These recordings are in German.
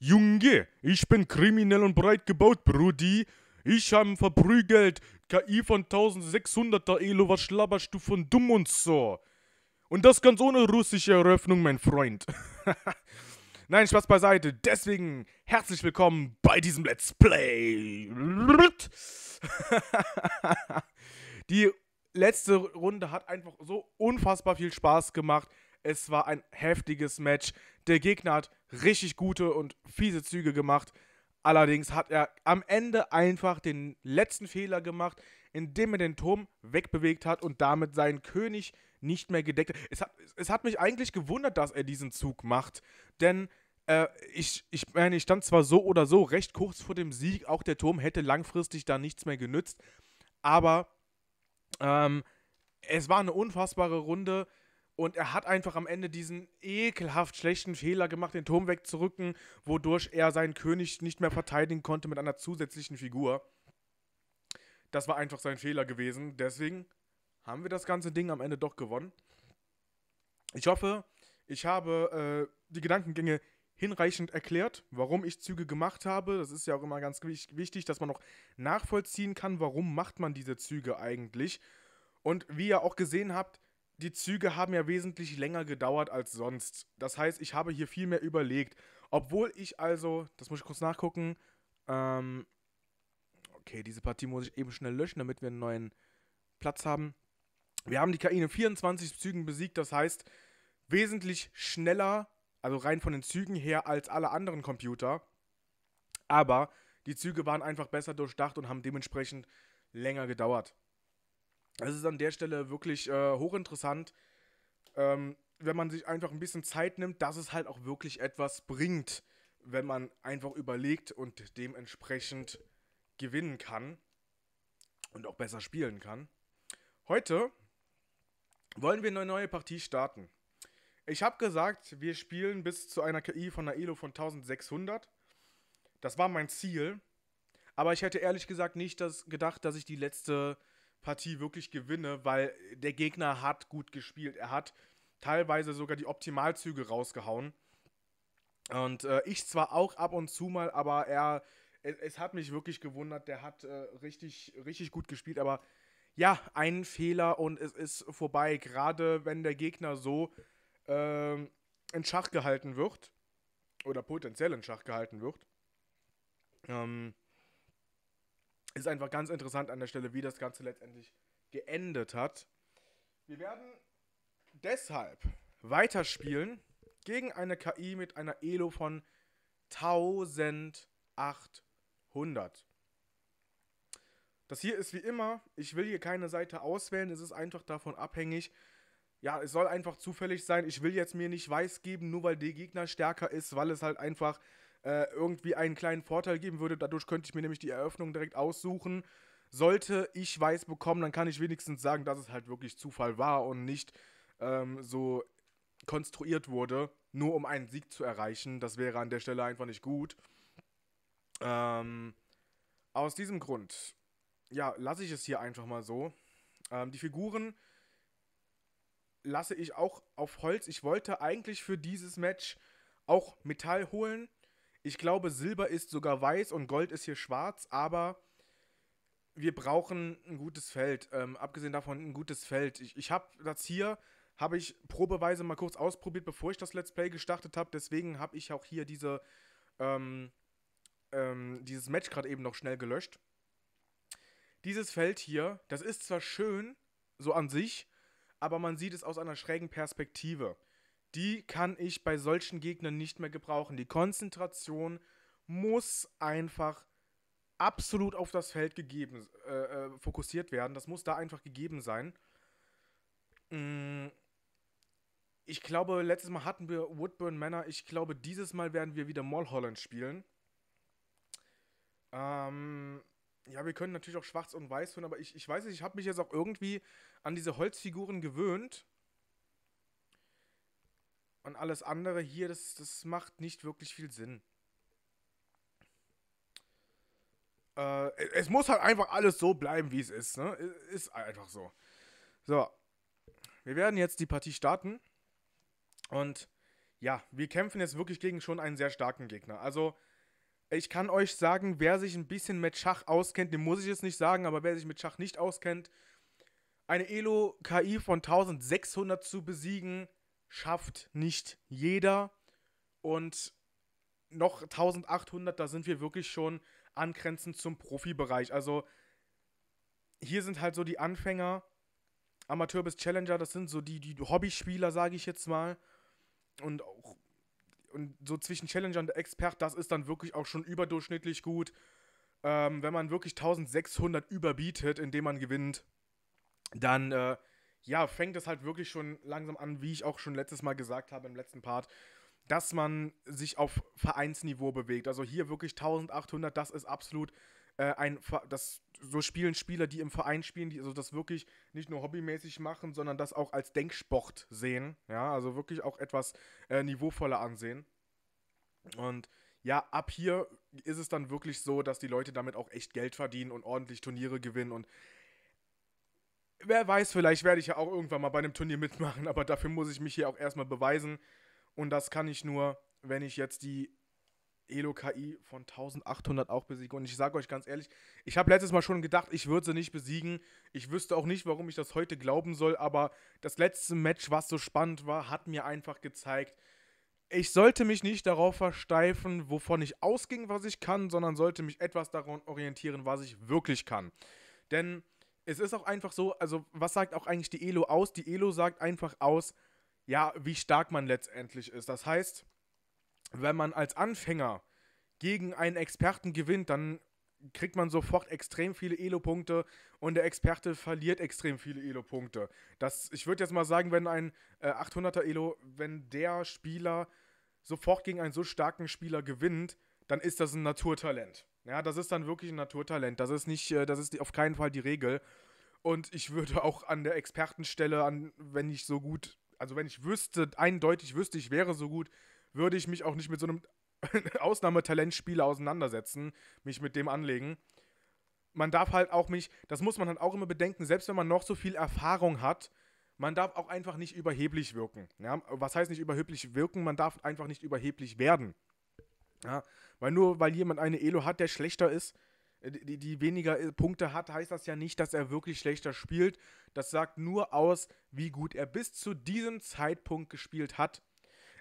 Junge, ich bin kriminell und breit gebaut, Brudi. Ich habe verprügelt. KI von 1600er Elo, was schlabberst du von dumm und so? Und das ganz ohne russische Eröffnung, mein Freund. Nein, Spaß beiseite. Deswegen herzlich willkommen bei diesem Let's Play. Die letzte Runde hat einfach so unfassbar viel Spaß gemacht. Es war ein heftiges Match. Der Gegner hat richtig gute und fiese Züge gemacht. Allerdings hat er am Ende einfach den letzten Fehler gemacht, indem er den Turm wegbewegt hat und damit seinen König nicht mehr gedeckt hat. Es hat, es hat mich eigentlich gewundert, dass er diesen Zug macht, denn äh, ich, ich meine, ich stand zwar so oder so recht kurz vor dem Sieg, auch der Turm hätte langfristig da nichts mehr genützt, aber ähm, es war eine unfassbare Runde. Und er hat einfach am Ende diesen ekelhaft schlechten Fehler gemacht, den Turm wegzurücken, wodurch er seinen König nicht mehr verteidigen konnte mit einer zusätzlichen Figur. Das war einfach sein Fehler gewesen. Deswegen haben wir das ganze Ding am Ende doch gewonnen. Ich hoffe, ich habe äh, die Gedankengänge hinreichend erklärt, warum ich Züge gemacht habe. Das ist ja auch immer ganz wichtig, dass man auch nachvollziehen kann, warum macht man diese Züge eigentlich. Und wie ihr auch gesehen habt, die Züge haben ja wesentlich länger gedauert als sonst. Das heißt, ich habe hier viel mehr überlegt. Obwohl ich also, das muss ich kurz nachgucken, ähm, okay, diese Partie muss ich eben schnell löschen, damit wir einen neuen Platz haben. Wir haben die KI in 24 Zügen besiegt, das heißt, wesentlich schneller, also rein von den Zügen her, als alle anderen Computer. Aber die Züge waren einfach besser durchdacht und haben dementsprechend länger gedauert. Es ist an der Stelle wirklich äh, hochinteressant, ähm, wenn man sich einfach ein bisschen Zeit nimmt, dass es halt auch wirklich etwas bringt, wenn man einfach überlegt und dementsprechend gewinnen kann und auch besser spielen kann. Heute wollen wir eine neue Partie starten. Ich habe gesagt, wir spielen bis zu einer KI von einer Elo von 1600. Das war mein Ziel. Aber ich hätte ehrlich gesagt nicht das gedacht, dass ich die letzte Partie wirklich gewinne, weil der Gegner hat gut gespielt. Er hat teilweise sogar die Optimalzüge rausgehauen. Und äh, ich zwar auch ab und zu mal, aber er, es, es hat mich wirklich gewundert. Der hat äh, richtig, richtig gut gespielt, aber ja, ein Fehler und es ist vorbei. Gerade wenn der Gegner so äh, in Schach gehalten wird oder potenziell in Schach gehalten wird. Ähm, ist einfach ganz interessant an der Stelle, wie das Ganze letztendlich geendet hat. Wir werden deshalb weiterspielen gegen eine KI mit einer Elo von 1800. Das hier ist wie immer, ich will hier keine Seite auswählen, es ist einfach davon abhängig. Ja, es soll einfach zufällig sein. Ich will jetzt mir nicht weiß geben, nur weil der Gegner stärker ist, weil es halt einfach äh, irgendwie einen kleinen Vorteil geben würde. Dadurch könnte ich mir nämlich die Eröffnung direkt aussuchen. Sollte ich weiß bekommen, dann kann ich wenigstens sagen, dass es halt wirklich Zufall war und nicht ähm, so konstruiert wurde, nur um einen Sieg zu erreichen. Das wäre an der Stelle einfach nicht gut. Ähm, aus diesem Grund, ja, lasse ich es hier einfach mal so. Ähm, die Figuren lasse ich auch auf Holz. Ich wollte eigentlich für dieses Match auch Metall holen, ich glaube, Silber ist sogar weiß und Gold ist hier schwarz, aber wir brauchen ein gutes Feld. Ähm, abgesehen davon ein gutes Feld. Ich, ich habe das hier, habe ich probeweise mal kurz ausprobiert, bevor ich das Let's Play gestartet habe. Deswegen habe ich auch hier diese, ähm, ähm, dieses Match gerade eben noch schnell gelöscht. Dieses Feld hier, das ist zwar schön, so an sich, aber man sieht es aus einer schrägen Perspektive die kann ich bei solchen Gegnern nicht mehr gebrauchen. Die Konzentration muss einfach absolut auf das Feld gegeben, äh, äh fokussiert werden. Das muss da einfach gegeben sein. Mm, ich glaube, letztes Mal hatten wir Woodburn Manor. Ich glaube, dieses Mal werden wir wieder Mulholland spielen. Ähm, ja, wir können natürlich auch schwarz und weiß tun, aber ich, ich weiß nicht, ich habe mich jetzt auch irgendwie an diese Holzfiguren gewöhnt. Und alles andere hier, das, das macht nicht wirklich viel Sinn. Äh, es muss halt einfach alles so bleiben, wie es ist. Ne? Ist einfach so. So. Wir werden jetzt die Partie starten. Und ja, wir kämpfen jetzt wirklich gegen schon einen sehr starken Gegner. Also, ich kann euch sagen, wer sich ein bisschen mit Schach auskennt, dem muss ich jetzt nicht sagen, aber wer sich mit Schach nicht auskennt, eine Elo-KI von 1600 zu besiegen, schafft nicht jeder. Und noch 1800, da sind wir wirklich schon angrenzend zum Profibereich. Also hier sind halt so die Anfänger, Amateur bis Challenger, das sind so die, die Hobbyspieler, sage ich jetzt mal. Und auch und so zwischen Challenger und Expert, das ist dann wirklich auch schon überdurchschnittlich gut. Ähm, wenn man wirklich 1600 überbietet, indem man gewinnt, dann äh, ja, fängt es halt wirklich schon langsam an, wie ich auch schon letztes Mal gesagt habe im letzten Part, dass man sich auf Vereinsniveau bewegt. Also hier wirklich 1800, das ist absolut äh, ein, das, so spielen Spieler, die im Verein spielen, die also das wirklich nicht nur hobbymäßig machen, sondern das auch als Denksport sehen. Ja, also wirklich auch etwas äh, niveauvoller ansehen. Und ja, ab hier ist es dann wirklich so, dass die Leute damit auch echt Geld verdienen und ordentlich Turniere gewinnen und wer weiß, vielleicht werde ich ja auch irgendwann mal bei einem Turnier mitmachen, aber dafür muss ich mich hier auch erstmal beweisen. Und das kann ich nur, wenn ich jetzt die Elo-KI von 1800 auch besiege. Und ich sage euch ganz ehrlich, ich habe letztes Mal schon gedacht, ich würde sie nicht besiegen. Ich wüsste auch nicht, warum ich das heute glauben soll, aber das letzte Match, was so spannend war, hat mir einfach gezeigt, ich sollte mich nicht darauf versteifen, wovon ich ausging, was ich kann, sondern sollte mich etwas daran orientieren, was ich wirklich kann. Denn es ist auch einfach so, also was sagt auch eigentlich die Elo aus? Die Elo sagt einfach aus, ja, wie stark man letztendlich ist. Das heißt, wenn man als Anfänger gegen einen Experten gewinnt, dann kriegt man sofort extrem viele Elo-Punkte und der Experte verliert extrem viele Elo-Punkte. ich würde jetzt mal sagen, wenn ein äh, 800er Elo, wenn der Spieler sofort gegen einen so starken Spieler gewinnt, dann ist das ein Naturtalent. Ja, das ist dann wirklich ein Naturtalent. Das ist nicht, äh, das ist auf keinen Fall die Regel. Und ich würde auch an der Expertenstelle, an, wenn ich so gut, also wenn ich wüsste, eindeutig wüsste, ich wäre so gut, würde ich mich auch nicht mit so einem Ausnahmetalentspieler auseinandersetzen, mich mit dem anlegen. Man darf halt auch mich, das muss man halt auch immer bedenken, selbst wenn man noch so viel Erfahrung hat, man darf auch einfach nicht überheblich wirken. Ja? Was heißt nicht überheblich wirken? Man darf einfach nicht überheblich werden. Ja, weil nur weil jemand eine Elo hat, der schlechter ist, äh, die, die weniger äh, Punkte hat, heißt das ja nicht, dass er wirklich schlechter spielt. Das sagt nur aus, wie gut er bis zu diesem Zeitpunkt gespielt hat.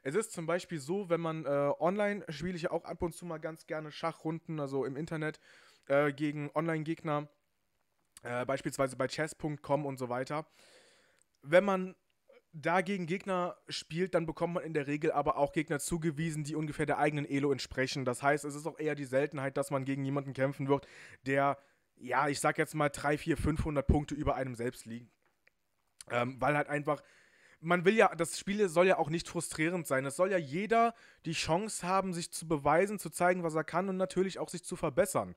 Es ist zum Beispiel so, wenn man äh, online spiele ich ja auch ab und zu mal ganz gerne Schachrunden, also im Internet, äh, gegen Online-Gegner, äh, beispielsweise bei chess.com und so weiter. Wenn man dagegen Gegner spielt, dann bekommt man in der Regel aber auch Gegner zugewiesen, die ungefähr der eigenen Elo entsprechen. Das heißt, es ist auch eher die Seltenheit, dass man gegen jemanden kämpfen wird, der, ja, ich sag jetzt mal 3, 4, 500 Punkte über einem selbst liegt. Ähm, weil halt einfach, man will ja, das Spiel soll ja auch nicht frustrierend sein. Es soll ja jeder die Chance haben, sich zu beweisen, zu zeigen, was er kann und natürlich auch sich zu verbessern.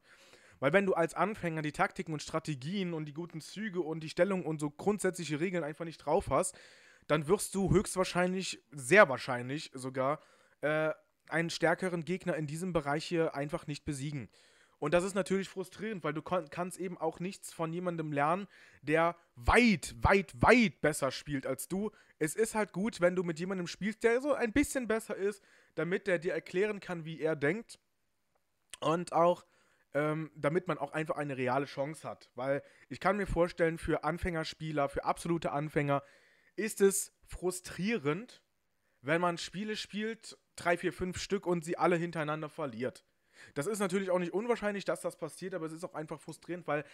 Weil wenn du als Anfänger die Taktiken und Strategien und die guten Züge und die Stellung und so grundsätzliche Regeln einfach nicht drauf hast, dann wirst du höchstwahrscheinlich, sehr wahrscheinlich sogar, äh, einen stärkeren Gegner in diesem Bereich hier einfach nicht besiegen. Und das ist natürlich frustrierend, weil du kannst eben auch nichts von jemandem lernen, der weit, weit, weit besser spielt als du. Es ist halt gut, wenn du mit jemandem spielst, der so ein bisschen besser ist, damit der dir erklären kann, wie er denkt. Und auch, ähm, damit man auch einfach eine reale Chance hat. Weil ich kann mir vorstellen, für Anfängerspieler, für absolute Anfänger ist es frustrierend, wenn man Spiele spielt, drei, vier, fünf Stück und sie alle hintereinander verliert. Das ist natürlich auch nicht unwahrscheinlich, dass das passiert, aber es ist auch einfach frustrierend, weil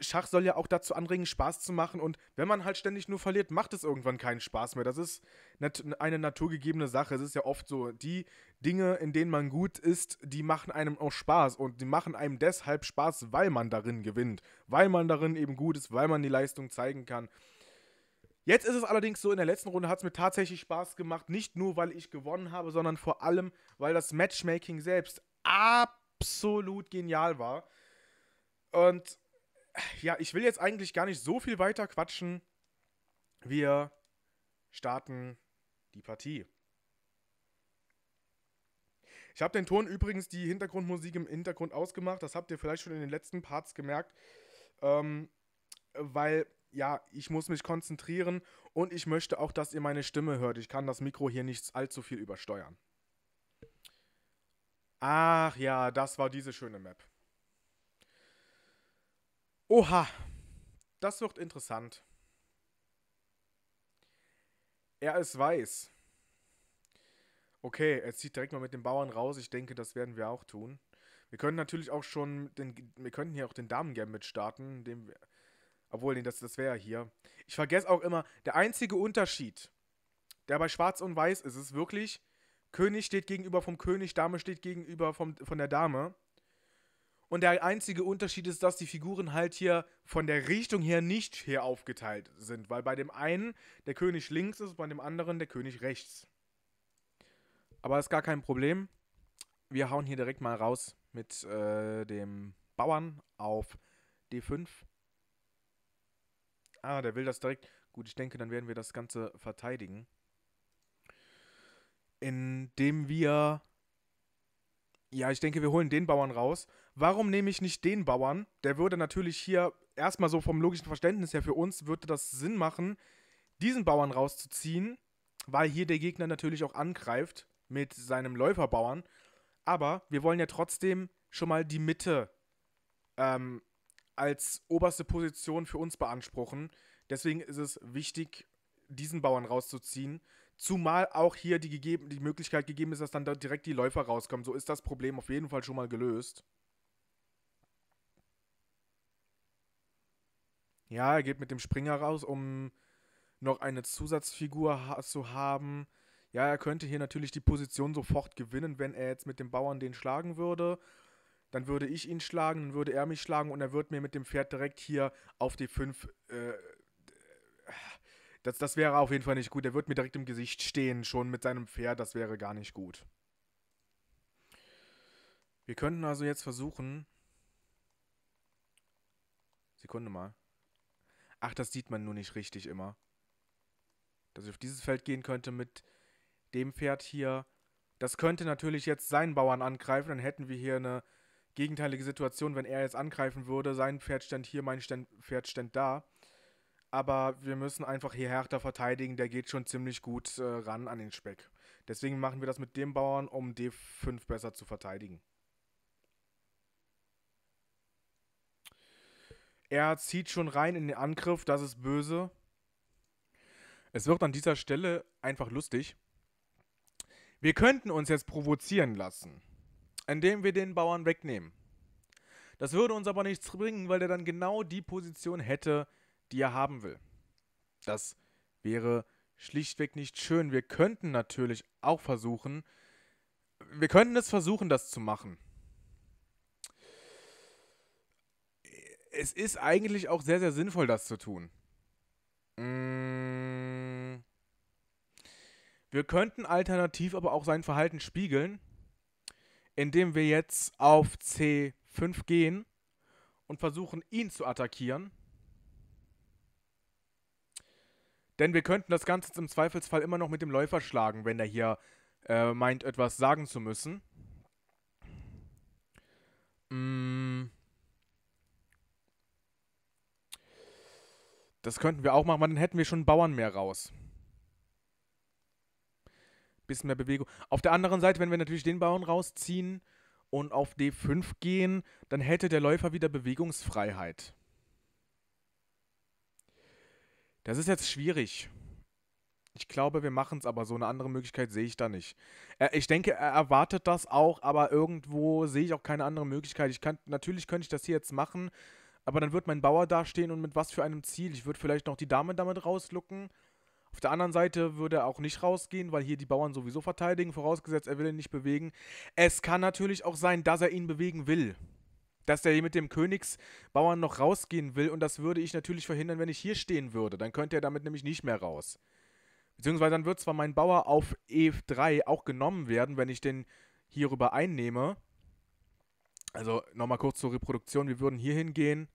Schach soll ja auch dazu anregen, Spaß zu machen. Und wenn man halt ständig nur verliert, macht es irgendwann keinen Spaß mehr. Das ist eine naturgegebene Sache. Es ist ja oft so, die Dinge, in denen man gut ist, die machen einem auch Spaß. Und die machen einem deshalb Spaß, weil man darin gewinnt. Weil man darin eben gut ist, weil man die Leistung zeigen kann. Jetzt ist es allerdings so, in der letzten Runde hat es mir tatsächlich Spaß gemacht, nicht nur weil ich gewonnen habe, sondern vor allem, weil das Matchmaking selbst absolut genial war. Und ja, ich will jetzt eigentlich gar nicht so viel weiter quatschen. Wir starten die Partie. Ich habe den Ton übrigens die Hintergrundmusik im Hintergrund ausgemacht. Das habt ihr vielleicht schon in den letzten Parts gemerkt. Ähm, weil ja, ich muss mich konzentrieren und ich möchte auch, dass ihr meine Stimme hört. Ich kann das Mikro hier nicht allzu viel übersteuern. Ach ja, das war diese schöne Map. Oha, das wird interessant. Er ist weiß. Okay, er zieht direkt mal mit den Bauern raus. Ich denke, das werden wir auch tun. Wir können natürlich auch schon den, wir könnten hier auch den Damen-Gambit starten, indem wir, obwohl, nee, das, das wäre ja hier. Ich vergesse auch immer, der einzige Unterschied, der bei Schwarz und Weiß ist, ist wirklich, König steht gegenüber vom König, Dame steht gegenüber vom, von der Dame. Und der einzige Unterschied ist, dass die Figuren halt hier von der Richtung her nicht hier aufgeteilt sind, weil bei dem einen der König links ist, bei dem anderen der König rechts. Aber das ist gar kein Problem. Wir hauen hier direkt mal raus mit äh, dem Bauern auf D5. Ah, der will das direkt. Gut, ich denke, dann werden wir das Ganze verteidigen. Indem wir... Ja, ich denke, wir holen den Bauern raus. Warum nehme ich nicht den Bauern? Der würde natürlich hier erstmal so vom logischen Verständnis her für uns, würde das Sinn machen, diesen Bauern rauszuziehen, weil hier der Gegner natürlich auch angreift mit seinem Läuferbauern. Aber wir wollen ja trotzdem schon mal die Mitte ähm, als oberste Position für uns beanspruchen. Deswegen ist es wichtig, diesen Bauern rauszuziehen. Zumal auch hier die, gegeben, die Möglichkeit gegeben ist, dass dann da direkt die Läufer rauskommen. So ist das Problem auf jeden Fall schon mal gelöst. Ja, er geht mit dem Springer raus, um noch eine Zusatzfigur ha zu haben. Ja, er könnte hier natürlich die Position sofort gewinnen, wenn er jetzt mit dem Bauern den schlagen würde dann würde ich ihn schlagen, dann würde er mich schlagen und er wird mir mit dem Pferd direkt hier auf die 5 Äh, das, das wäre auf jeden Fall nicht gut. Er wird mir direkt im Gesicht stehen, schon mit seinem Pferd. Das wäre gar nicht gut. Wir könnten also jetzt versuchen. Sekunde mal. Ach, das sieht man nur nicht richtig immer. Dass ich auf dieses Feld gehen könnte mit dem Pferd hier. Das könnte natürlich jetzt seinen Bauern angreifen. Dann hätten wir hier eine gegenteilige Situation, wenn er jetzt angreifen würde, sein Pferd stand hier, mein Stand, Pferd stand da. Aber wir müssen einfach hier härter verteidigen, der geht schon ziemlich gut äh, ran an den Speck. Deswegen machen wir das mit dem Bauern, um D5 besser zu verteidigen. Er zieht schon rein in den Angriff, das ist böse. Es wird an dieser Stelle einfach lustig. Wir könnten uns jetzt provozieren lassen indem wir den Bauern wegnehmen. Das würde uns aber nichts bringen, weil er dann genau die Position hätte, die er haben will. Das wäre schlichtweg nicht schön. Wir könnten natürlich auch versuchen, wir könnten es versuchen, das zu machen. Es ist eigentlich auch sehr, sehr sinnvoll, das zu tun. Mm. Wir könnten alternativ aber auch sein Verhalten spiegeln indem wir jetzt auf C5 gehen und versuchen, ihn zu attackieren. Denn wir könnten das Ganze jetzt im Zweifelsfall immer noch mit dem Läufer schlagen, wenn er hier äh, meint, etwas sagen zu müssen. Mm. Das könnten wir auch machen, dann hätten wir schon einen Bauern mehr raus bisschen mehr Bewegung. Auf der anderen Seite, wenn wir natürlich den Bauern rausziehen und auf D5 gehen, dann hätte der Läufer wieder Bewegungsfreiheit. Das ist jetzt schwierig. Ich glaube, wir machen es, aber so eine andere Möglichkeit sehe ich da nicht. ich denke, er erwartet das auch, aber irgendwo sehe ich auch keine andere Möglichkeit. Ich kann, natürlich könnte ich das hier jetzt machen, aber dann wird mein Bauer dastehen und mit was für einem Ziel? Ich würde vielleicht noch die Dame damit rauslucken auf der anderen Seite würde er auch nicht rausgehen, weil hier die Bauern sowieso verteidigen, vorausgesetzt, er will ihn nicht bewegen. Es kann natürlich auch sein, dass er ihn bewegen will. Dass er hier mit dem Königsbauern noch rausgehen will und das würde ich natürlich verhindern, wenn ich hier stehen würde. Dann könnte er damit nämlich nicht mehr raus. Beziehungsweise dann wird zwar mein Bauer auf E3 auch genommen werden, wenn ich den hierüber einnehme. Also nochmal kurz zur Reproduktion. Wir würden hier hingehen.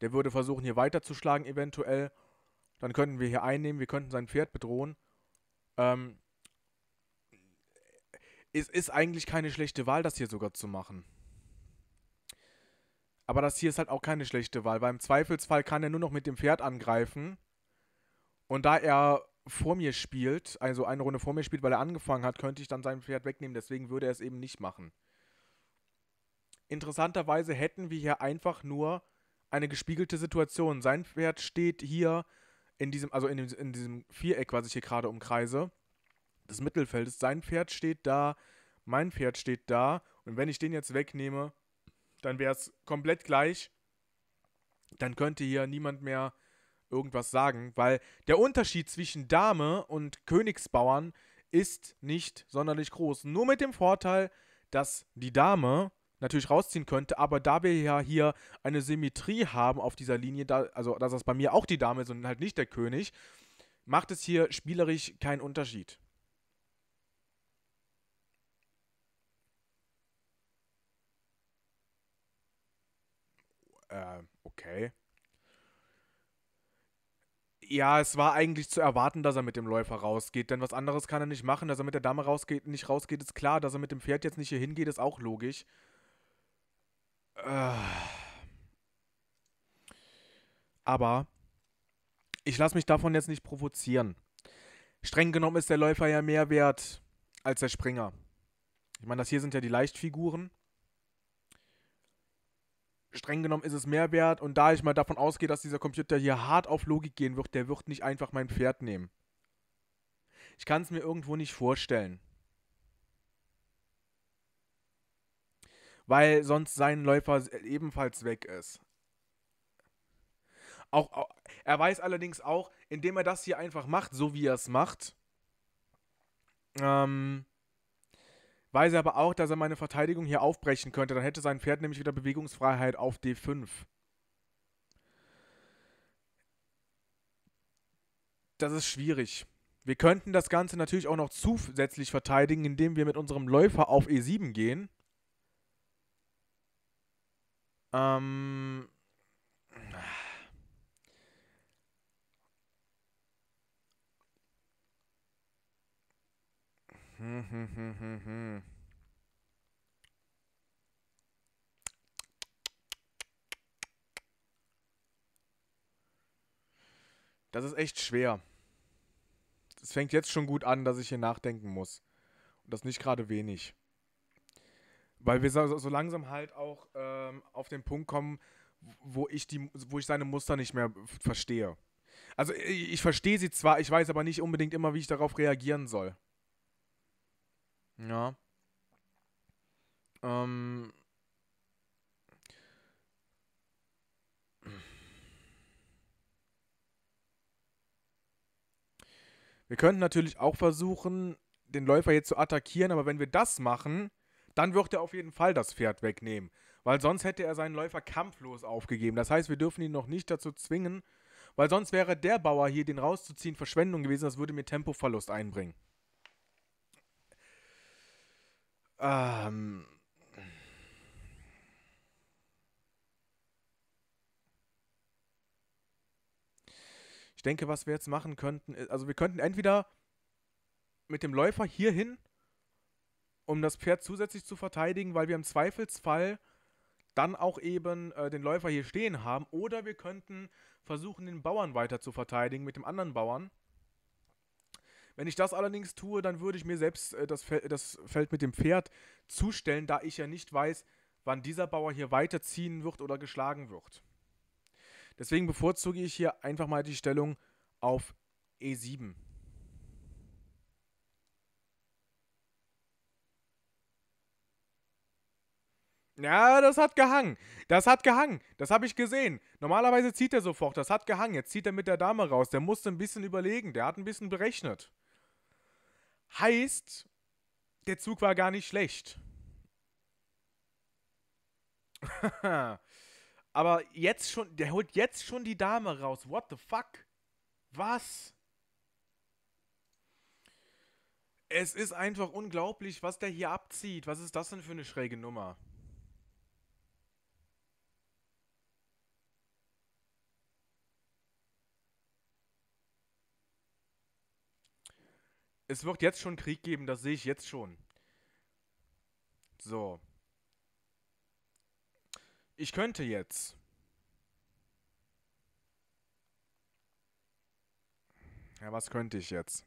Der würde versuchen, hier weiterzuschlagen eventuell dann könnten wir hier einnehmen, wir könnten sein Pferd bedrohen. Ähm, es ist eigentlich keine schlechte Wahl, das hier sogar zu machen. Aber das hier ist halt auch keine schlechte Wahl, weil im Zweifelsfall kann er nur noch mit dem Pferd angreifen. Und da er vor mir spielt, also eine Runde vor mir spielt, weil er angefangen hat, könnte ich dann sein Pferd wegnehmen. Deswegen würde er es eben nicht machen. Interessanterweise hätten wir hier einfach nur eine gespiegelte Situation. Sein Pferd steht hier in diesem, also in, dem, in diesem Viereck, was ich hier gerade umkreise, des Mittelfeldes, sein Pferd steht da, mein Pferd steht da und wenn ich den jetzt wegnehme, dann wäre es komplett gleich. Dann könnte hier niemand mehr irgendwas sagen, weil der Unterschied zwischen Dame und Königsbauern ist nicht sonderlich groß. Nur mit dem Vorteil, dass die Dame natürlich rausziehen könnte, aber da wir ja hier eine Symmetrie haben auf dieser Linie, da, also dass das bei mir auch die Dame ist und halt nicht der König, macht es hier spielerisch keinen Unterschied. Äh, okay. Ja, es war eigentlich zu erwarten, dass er mit dem Läufer rausgeht, denn was anderes kann er nicht machen. Dass er mit der Dame rausgeht, nicht rausgeht, ist klar. Dass er mit dem Pferd jetzt nicht hier hingeht, ist auch logisch. Äh. Aber ich lasse mich davon jetzt nicht provozieren. Streng genommen ist der Läufer ja mehr wert als der Springer. Ich meine, das hier sind ja die Leichtfiguren. Streng genommen ist es mehr wert und da ich mal davon ausgehe, dass dieser Computer hier hart auf Logik gehen wird, der wird nicht einfach mein Pferd nehmen. Ich kann es mir irgendwo nicht vorstellen. weil sonst sein Läufer ebenfalls weg ist. Auch, auch, er weiß allerdings auch, indem er das hier einfach macht, so wie er es macht, ähm, weiß er aber auch, dass er meine Verteidigung hier aufbrechen könnte. Dann hätte sein Pferd nämlich wieder Bewegungsfreiheit auf D5. Das ist schwierig. Wir könnten das Ganze natürlich auch noch zusätzlich verteidigen, indem wir mit unserem Läufer auf E7 gehen ähm, das ist echt schwer. Es fängt jetzt schon gut an, dass ich hier nachdenken muss. Und das nicht gerade wenig. Weil wir so, so langsam halt auch ähm, auf den Punkt kommen, wo ich, die, wo ich seine Muster nicht mehr verstehe. Also ich, ich verstehe sie zwar, ich weiß aber nicht unbedingt immer, wie ich darauf reagieren soll. Ja. Ähm. Wir könnten natürlich auch versuchen, den Läufer jetzt zu attackieren, aber wenn wir das machen, dann wird er auf jeden Fall das Pferd wegnehmen, weil sonst hätte er seinen Läufer kampflos aufgegeben. Das heißt, wir dürfen ihn noch nicht dazu zwingen, weil sonst wäre der Bauer hier, den rauszuziehen, Verschwendung gewesen. Das würde mir Tempoverlust einbringen. Ähm. Ich denke, was wir jetzt machen könnten, äh, also wir könnten entweder mit dem Läufer hier hin um das Pferd zusätzlich zu verteidigen, weil wir im Zweifelsfall dann auch eben äh, den Läufer hier stehen haben. Oder wir könnten versuchen, den Bauern weiter zu verteidigen mit dem anderen Bauern. Wenn ich das allerdings tue, dann würde ich mir selbst äh, das, Fel das Feld mit dem Pferd zustellen, da ich ja nicht weiß, wann dieser Bauer hier weiterziehen wird oder geschlagen wird. Deswegen bevorzuge ich hier einfach mal die Stellung auf E7. Ja, das hat gehangen. Das hat gehangen. Das habe ich gesehen. Normalerweise zieht er sofort. Das hat gehangen. Jetzt zieht er mit der Dame raus. Der musste ein bisschen überlegen. Der hat ein bisschen berechnet. Heißt, der Zug war gar nicht schlecht. Aber jetzt schon, der holt jetzt schon die Dame raus. What the fuck? Was? Es ist einfach unglaublich, was der hier abzieht. Was ist das denn für eine schräge Nummer? Es wird jetzt schon Krieg geben, das sehe ich jetzt schon. So. Ich könnte jetzt. Ja, was könnte ich jetzt?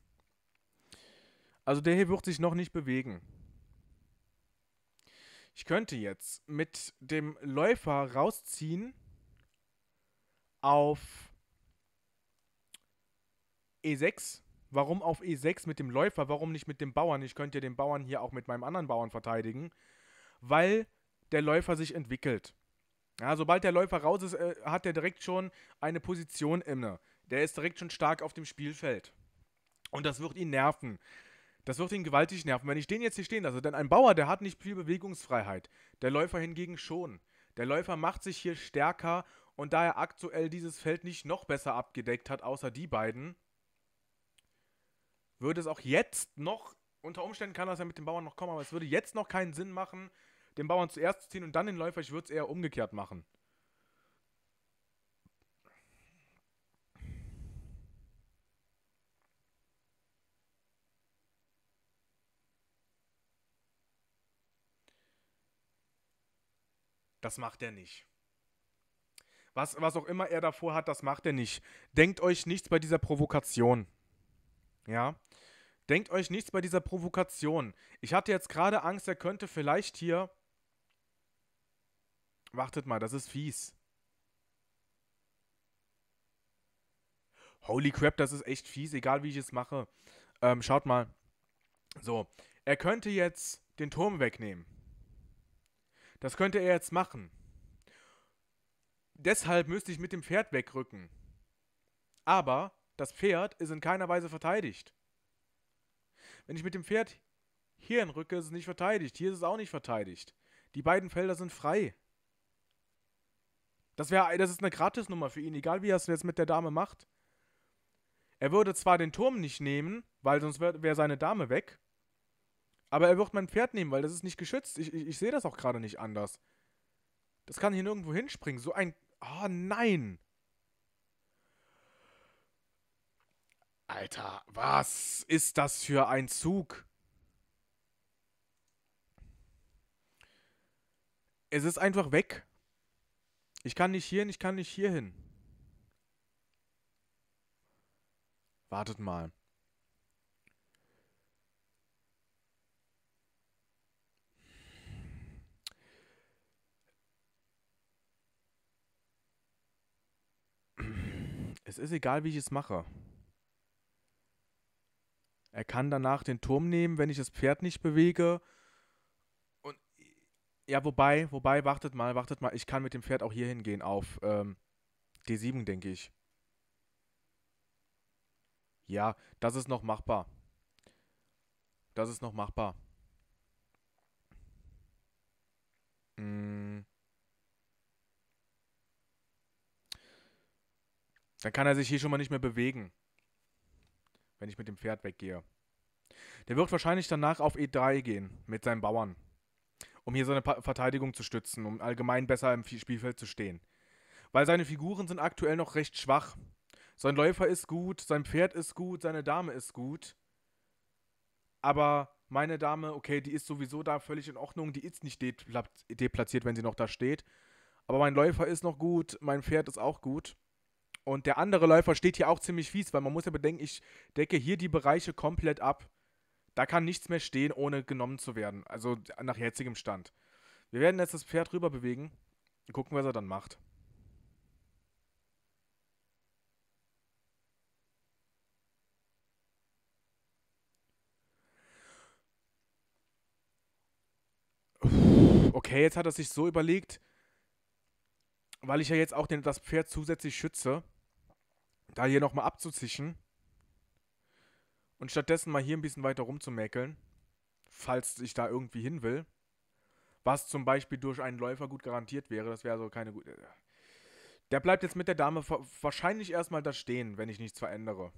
Also der hier wird sich noch nicht bewegen. Ich könnte jetzt mit dem Läufer rausziehen auf E6. Warum auf E6 mit dem Läufer? Warum nicht mit dem Bauern? Ich könnte ja den Bauern hier auch mit meinem anderen Bauern verteidigen, weil der Läufer sich entwickelt. Ja, sobald der Läufer raus ist, äh, hat er direkt schon eine Position inne. Der ist direkt schon stark auf dem Spielfeld. Und das wird ihn nerven. Das wird ihn gewaltig nerven. Wenn ich den jetzt hier stehen lasse, denn ein Bauer, der hat nicht viel Bewegungsfreiheit. Der Läufer hingegen schon. Der Läufer macht sich hier stärker und da er aktuell dieses Feld nicht noch besser abgedeckt hat, außer die beiden, würde es auch jetzt noch, unter Umständen kann das ja mit dem Bauern noch kommen, aber es würde jetzt noch keinen Sinn machen, den Bauern zuerst zu ziehen und dann den Läufer. Ich würde es eher umgekehrt machen. Das macht er nicht. Was, was auch immer er davor hat, das macht er nicht. Denkt euch nichts bei dieser Provokation. Ja. Denkt euch nichts bei dieser Provokation. Ich hatte jetzt gerade Angst, er könnte vielleicht hier. Wartet mal, das ist fies. Holy crap, das ist echt fies, egal wie ich es mache. Ähm, schaut mal. So, er könnte jetzt den Turm wegnehmen. Das könnte er jetzt machen. Deshalb müsste ich mit dem Pferd wegrücken. Aber das Pferd ist in keiner Weise verteidigt. Wenn ich mit dem Pferd hierhin rücke, ist es nicht verteidigt. Hier ist es auch nicht verteidigt. Die beiden Felder sind frei. Das, wär, das ist eine Gratisnummer für ihn, egal wie er es jetzt mit der Dame macht. Er würde zwar den Turm nicht nehmen, weil sonst wäre wär seine Dame weg. Aber er wird mein Pferd nehmen, weil das ist nicht geschützt. Ich, ich, ich sehe das auch gerade nicht anders. Das kann hier nirgendwo hinspringen. So ein. Oh nein! Alter, was ist das für ein Zug? Es ist einfach weg. Ich kann nicht hierhin, ich kann nicht hierhin. Wartet mal. Es ist egal, wie ich es mache. Er kann danach den Turm nehmen, wenn ich das Pferd nicht bewege. Und ja, wobei, wobei, wartet mal, wartet mal. Ich kann mit dem Pferd auch hier hingehen auf ähm, D7, denke ich. Ja, das ist noch machbar. Das ist noch machbar. Mm. Dann kann er sich hier schon mal nicht mehr bewegen wenn ich mit dem Pferd weggehe. Der wird wahrscheinlich danach auf E3 gehen mit seinen Bauern, um hier seine pa Verteidigung zu stützen, um allgemein besser im Spielfeld zu stehen. Weil seine Figuren sind aktuell noch recht schwach. Sein Läufer ist gut, sein Pferd ist gut, seine Dame ist gut. Aber meine Dame, okay, die ist sowieso da völlig in Ordnung, die ist nicht deplatziert, wenn sie noch da steht. Aber mein Läufer ist noch gut, mein Pferd ist auch gut. Und der andere Läufer steht hier auch ziemlich fies, weil man muss ja bedenken, ich decke hier die Bereiche komplett ab. Da kann nichts mehr stehen, ohne genommen zu werden. Also nach jetzigem Stand. Wir werden jetzt das Pferd rüber bewegen gucken, was er dann macht. Okay, jetzt hat er sich so überlegt, weil ich ja jetzt auch den, das Pferd zusätzlich schütze da hier nochmal abzuzischen und stattdessen mal hier ein bisschen weiter rumzumäkeln, falls ich da irgendwie hin will. Was zum Beispiel durch einen Läufer gut garantiert wäre. Das wäre also keine gute. Der bleibt jetzt mit der Dame wahrscheinlich erstmal da stehen, wenn ich nichts verändere.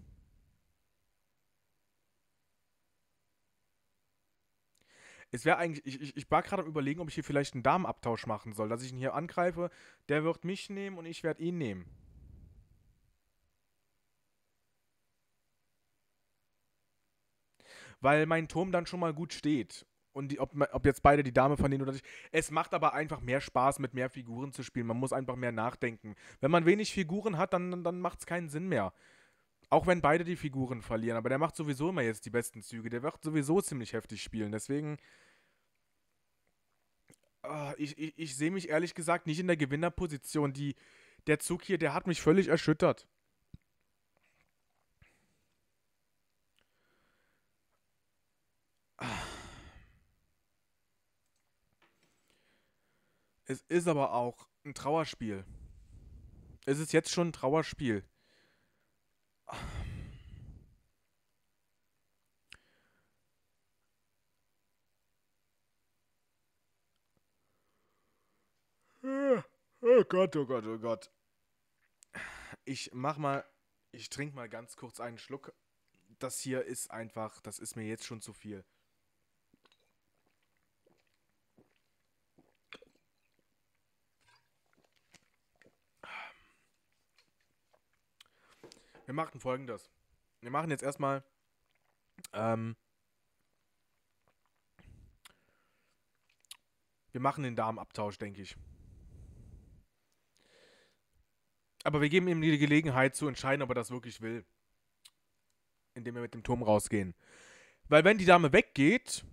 Es wäre eigentlich, ich, ich, ich war gerade am überlegen, ob ich hier vielleicht einen Damenabtausch machen soll, dass ich ihn hier angreife, der wird mich nehmen und ich werde ihn nehmen. weil mein Turm dann schon mal gut steht. Und die, ob, ob jetzt beide die Dame verlieren oder nicht. Es macht aber einfach mehr Spaß, mit mehr Figuren zu spielen. Man muss einfach mehr nachdenken. Wenn man wenig Figuren hat, dann, dann macht es keinen Sinn mehr. Auch wenn beide die Figuren verlieren. Aber der macht sowieso immer jetzt die besten Züge. Der wird sowieso ziemlich heftig spielen. Deswegen. Ah, ich, ich, ich sehe mich ehrlich gesagt nicht in der Gewinnerposition. Die, der Zug hier, der hat mich völlig erschüttert. Es ist aber auch ein Trauerspiel. Es ist jetzt schon ein Trauerspiel. Oh Gott, oh Gott, oh Gott. Ich mach mal, ich trinke mal ganz kurz einen Schluck. Das hier ist einfach, das ist mir jetzt schon zu viel. Wir machen folgendes. Wir machen jetzt erstmal. Ähm, wir machen den Darmabtausch, denke ich. Aber wir geben ihm die Gelegenheit zu entscheiden, ob er das wirklich will. Indem wir mit dem Turm rausgehen. Weil wenn die Dame weggeht,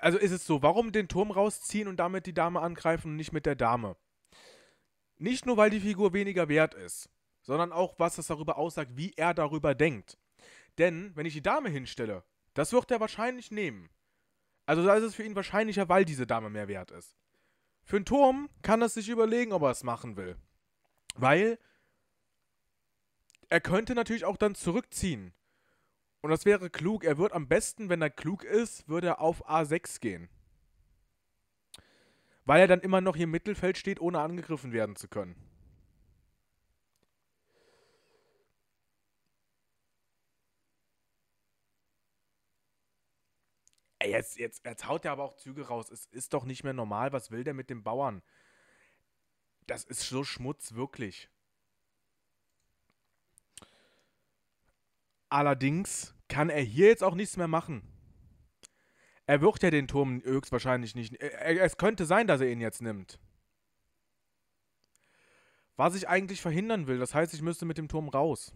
also ist es so, warum den Turm rausziehen und damit die Dame angreifen und nicht mit der Dame? Nicht nur, weil die Figur weniger wert ist sondern auch, was das darüber aussagt, wie er darüber denkt. Denn wenn ich die Dame hinstelle, das wird er wahrscheinlich nehmen. Also da ist es für ihn wahrscheinlicher, weil diese Dame mehr wert ist. Für einen Turm kann er sich überlegen, ob er es machen will. Weil er könnte natürlich auch dann zurückziehen. Und das wäre klug. Er wird am besten, wenn er klug ist, würde er auf A6 gehen. Weil er dann immer noch hier im Mittelfeld steht, ohne angegriffen werden zu können. jetzt, jetzt, jetzt haut er aber auch Züge raus. Es ist doch nicht mehr normal. Was will der mit den Bauern? Das ist so Schmutz, wirklich. Allerdings kann er hier jetzt auch nichts mehr machen. Er wird ja den Turm höchstwahrscheinlich nicht. Äh, äh, es könnte sein, dass er ihn jetzt nimmt. Was ich eigentlich verhindern will, das heißt, ich müsste mit dem Turm raus.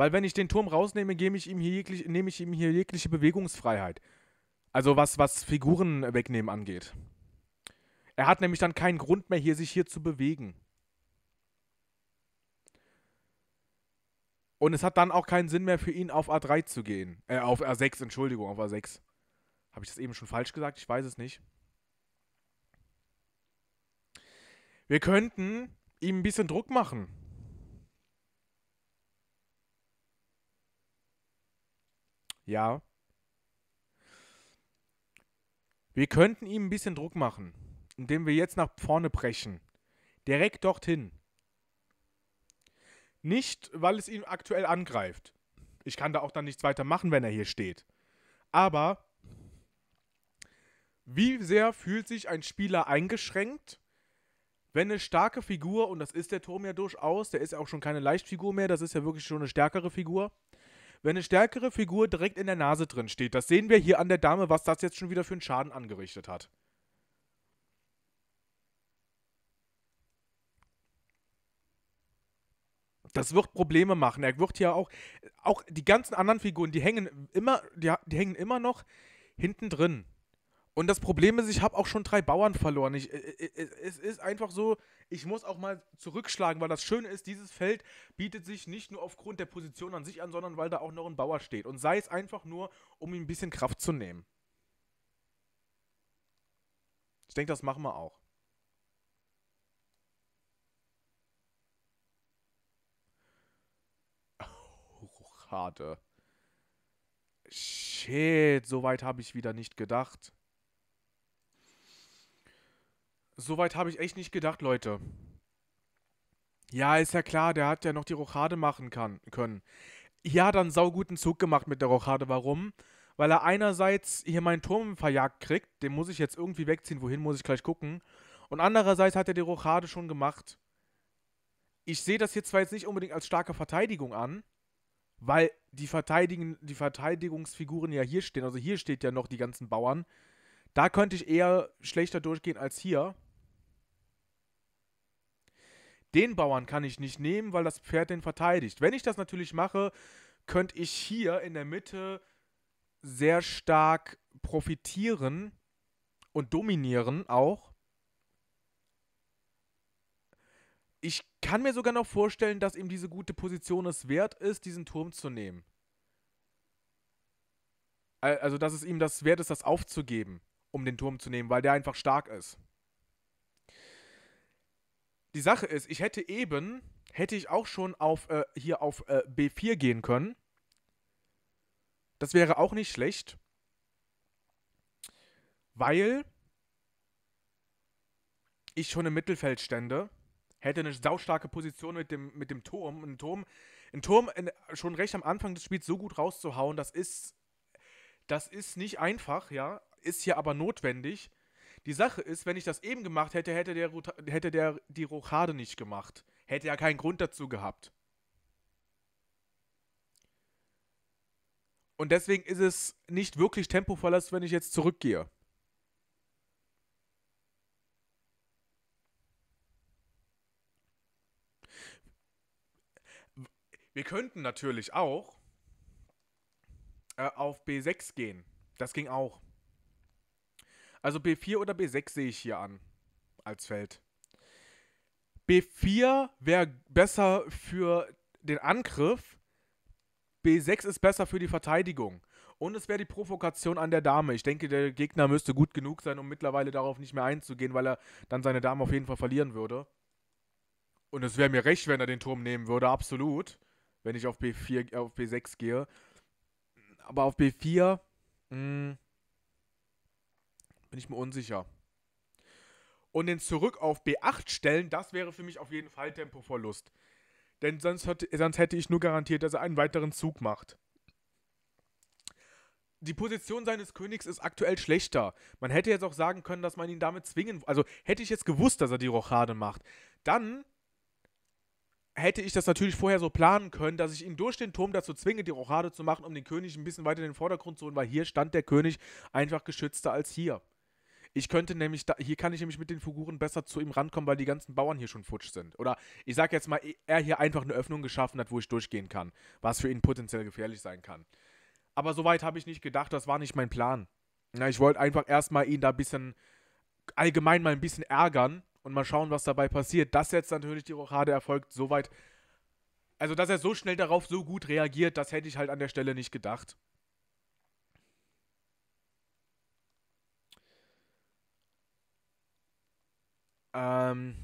Weil wenn ich den Turm rausnehme, nehme ich ihm hier jegliche, nehme ich ihm hier jegliche Bewegungsfreiheit. Also was, was Figuren wegnehmen angeht. Er hat nämlich dann keinen Grund mehr, hier sich hier zu bewegen. Und es hat dann auch keinen Sinn mehr für ihn auf A3 zu gehen. Äh, auf A6, Entschuldigung, auf A6. Habe ich das eben schon falsch gesagt? Ich weiß es nicht. Wir könnten ihm ein bisschen Druck machen. Ja. Wir könnten ihm ein bisschen Druck machen, indem wir jetzt nach vorne brechen. Direkt dorthin. Nicht, weil es ihn aktuell angreift. Ich kann da auch dann nichts weiter machen, wenn er hier steht. Aber wie sehr fühlt sich ein Spieler eingeschränkt, wenn eine starke Figur, und das ist der Turm ja durchaus, der ist ja auch schon keine Leichtfigur mehr, das ist ja wirklich schon eine stärkere Figur, wenn eine stärkere Figur direkt in der Nase drin steht. Das sehen wir hier an der Dame, was das jetzt schon wieder für einen Schaden angerichtet hat. Das wird Probleme machen. Er wird ja auch, auch die ganzen anderen Figuren, die hängen immer, die, die hängen immer noch hinten drin. Und das Problem ist, ich habe auch schon drei Bauern verloren. Ich, äh, äh, äh, es ist einfach so, ich muss auch mal zurückschlagen, weil das Schöne ist, dieses Feld bietet sich nicht nur aufgrund der Position an sich an, sondern weil da auch noch ein Bauer steht. Und sei es einfach nur, um ihm ein bisschen Kraft zu nehmen. Ich denke, das machen wir auch. Oh, harte. Shit, so weit habe ich wieder nicht gedacht. Soweit habe ich echt nicht gedacht, Leute. Ja, ist ja klar, der hat ja noch die Rochade machen kann, können. Ja, dann sauguten Zug gemacht mit der Rochade. Warum? Weil er einerseits hier meinen Turm verjagt kriegt, den muss ich jetzt irgendwie wegziehen, wohin muss ich gleich gucken. Und andererseits hat er die Rochade schon gemacht. Ich sehe das hier zwar jetzt nicht unbedingt als starke Verteidigung an, weil die, Verteidigen, die Verteidigungsfiguren ja hier stehen, also hier steht ja noch die ganzen Bauern. Da könnte ich eher schlechter durchgehen als hier den Bauern kann ich nicht nehmen, weil das Pferd den verteidigt. Wenn ich das natürlich mache, könnte ich hier in der Mitte sehr stark profitieren und dominieren auch. Ich kann mir sogar noch vorstellen, dass ihm diese gute Position es wert ist, diesen Turm zu nehmen. Also, dass es ihm das wert ist, das aufzugeben, um den Turm zu nehmen, weil der einfach stark ist die Sache ist, ich hätte eben, hätte ich auch schon auf, äh, hier auf äh, B4 gehen können. Das wäre auch nicht schlecht. Weil ich schon im Mittelfeld stände. Hätte eine saustarke Position mit dem, mit dem Turm. Ein Turm, ein Turm in, schon recht am Anfang des Spiels so gut rauszuhauen, das ist, das ist nicht einfach, ja. Ist hier aber notwendig. Die Sache ist, wenn ich das eben gemacht hätte, hätte der, hätte der die Rochade nicht gemacht. Hätte ja keinen Grund dazu gehabt. Und deswegen ist es nicht wirklich Tempoverlust, wenn ich jetzt zurückgehe. Wir könnten natürlich auch äh, auf B6 gehen. Das ging auch. Also B4 oder B6 sehe ich hier an als Feld. B4 wäre besser für den Angriff. B6 ist besser für die Verteidigung. Und es wäre die Provokation an der Dame. Ich denke, der Gegner müsste gut genug sein, um mittlerweile darauf nicht mehr einzugehen, weil er dann seine Dame auf jeden Fall verlieren würde. Und es wäre mir recht, wenn er den Turm nehmen würde, absolut. Wenn ich auf B4, äh, auf B6 gehe. Aber auf B4. Mh, hm, bin ich mir unsicher. Und den zurück auf B8 stellen, das wäre für mich auf jeden Fall Tempoverlust. Denn sonst, hat, sonst hätte ich nur garantiert, dass er einen weiteren Zug macht. Die Position seines Königs ist aktuell schlechter. Man hätte jetzt auch sagen können, dass man ihn damit zwingen. Also hätte ich jetzt gewusst, dass er die Rochade macht, dann hätte ich das natürlich vorher so planen können, dass ich ihn durch den Turm dazu zwinge, die Rochade zu machen, um den König ein bisschen weiter in den Vordergrund zu holen, weil hier stand der König einfach geschützter als hier. Ich könnte nämlich, da, hier kann ich nämlich mit den Figuren besser zu ihm rankommen, weil die ganzen Bauern hier schon futsch sind. Oder ich sag jetzt mal, er hier einfach eine Öffnung geschaffen hat, wo ich durchgehen kann, was für ihn potenziell gefährlich sein kann. Aber soweit habe ich nicht gedacht, das war nicht mein Plan. Na, ich wollte einfach erstmal ihn da ein bisschen, allgemein mal ein bisschen ärgern und mal schauen, was dabei passiert. Dass jetzt natürlich die Rochade erfolgt, soweit. Also, dass er so schnell darauf so gut reagiert, das hätte ich halt an der Stelle nicht gedacht. Ähm,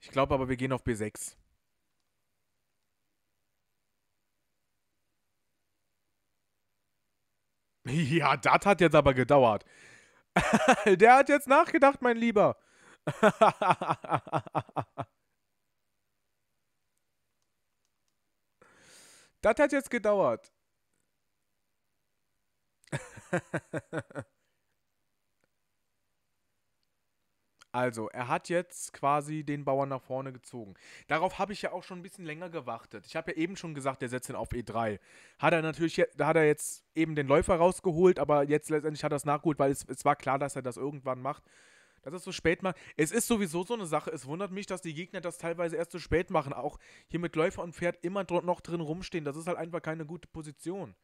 ich glaube aber, wir gehen auf B6. Ja, das hat jetzt aber gedauert. Der hat jetzt nachgedacht, mein Lieber. das hat jetzt gedauert. Also, er hat jetzt quasi den Bauern nach vorne gezogen. Darauf habe ich ja auch schon ein bisschen länger gewartet. Ich habe ja eben schon gesagt, der setzt ihn auf E3. Hat er natürlich, da hat er jetzt eben den Läufer rausgeholt, aber jetzt letztendlich hat er es nachgeholt, weil es, es war klar, dass er das irgendwann macht. Dass es so spät macht. Es ist sowieso so eine Sache. Es wundert mich, dass die Gegner das teilweise erst so spät machen. Auch hier mit Läufer und Pferd immer noch drin rumstehen. Das ist halt einfach keine gute Position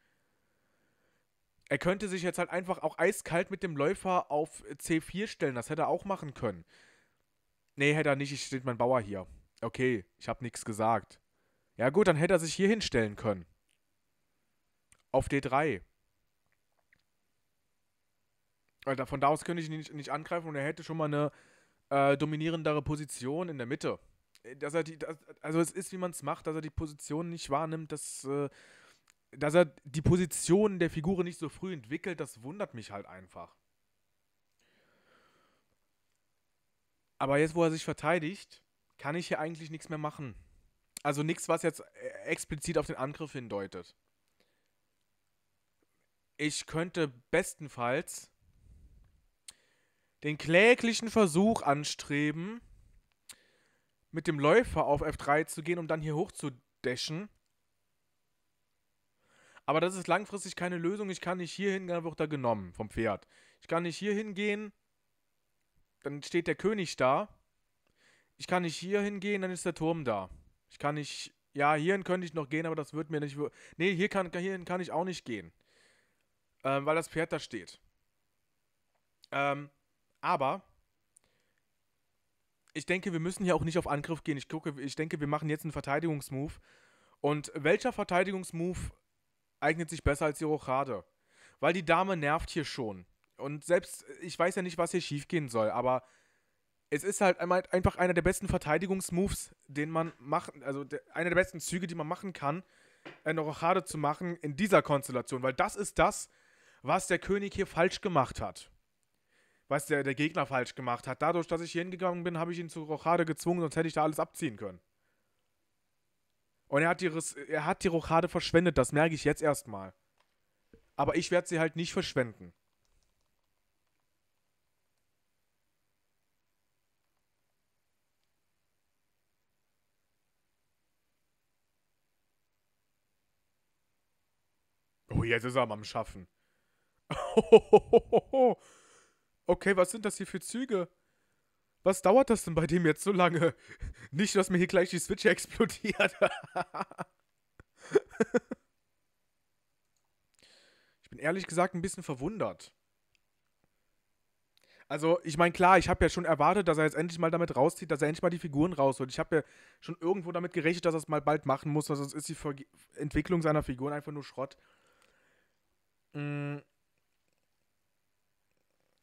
er könnte sich jetzt halt einfach auch eiskalt mit dem Läufer auf C4 stellen. Das hätte er auch machen können. Nee, hätte er nicht. Ich steht mein Bauer hier. Okay, ich habe nichts gesagt. Ja gut, dann hätte er sich hier hinstellen können. Auf D3. Alter, von da aus könnte ich ihn nicht, nicht angreifen und er hätte schon mal eine äh, dominierendere Position in der Mitte. Äh, dass er die, dass, also es ist, wie man es macht, dass er die Position nicht wahrnimmt, das äh, dass er die Position der Figur nicht so früh entwickelt, das wundert mich halt einfach. Aber jetzt, wo er sich verteidigt, kann ich hier eigentlich nichts mehr machen. Also nichts, was jetzt äh, explizit auf den Angriff hindeutet. Ich könnte bestenfalls den kläglichen Versuch anstreben, mit dem Läufer auf F3 zu gehen, um dann hier hoch zu dashen aber das ist langfristig keine Lösung. Ich kann nicht hierhin, dann wird er genommen vom Pferd. Ich kann nicht hierhin gehen, dann steht der König da. Ich kann nicht hierhin gehen, dann ist der Turm da. Ich kann nicht, ja, hierhin könnte ich noch gehen, aber das wird mir nicht. Nee, hier kann, hierhin kann ich auch nicht gehen. Ähm, weil das Pferd da steht. Ähm, aber ich denke, wir müssen hier auch nicht auf Angriff gehen. Ich gucke, ich denke, wir machen jetzt einen Verteidigungsmove. Und welcher Verteidigungsmove eignet sich besser als die Rochade. Weil die Dame nervt hier schon. Und selbst, ich weiß ja nicht, was hier schiefgehen soll, aber es ist halt einfach einer der besten Verteidigungsmoves, den man machen, also einer der besten Züge, die man machen kann, eine Rochade zu machen in dieser Konstellation, weil das ist das, was der König hier falsch gemacht hat. Was der, der Gegner falsch gemacht hat. Dadurch, dass ich hier hingegangen bin, habe ich ihn zur Rochade gezwungen, sonst hätte ich da alles abziehen können. Und er hat die, Riss, er hat die Rochade verschwendet, das merke ich jetzt erstmal. Aber ich werde sie halt nicht verschwenden. Oh, jetzt ist er am Schaffen. Okay, was sind das hier für Züge? was dauert das denn bei dem jetzt so lange? Nicht, dass mir hier gleich die Switch explodiert. ich bin ehrlich gesagt ein bisschen verwundert. Also, ich meine, klar, ich habe ja schon erwartet, dass er jetzt endlich mal damit rauszieht, dass er endlich mal die Figuren rausholt. Ich habe ja schon irgendwo damit gerechnet, dass er es mal bald machen muss, sonst ist die Ver Entwicklung seiner Figuren einfach nur Schrott. Mm.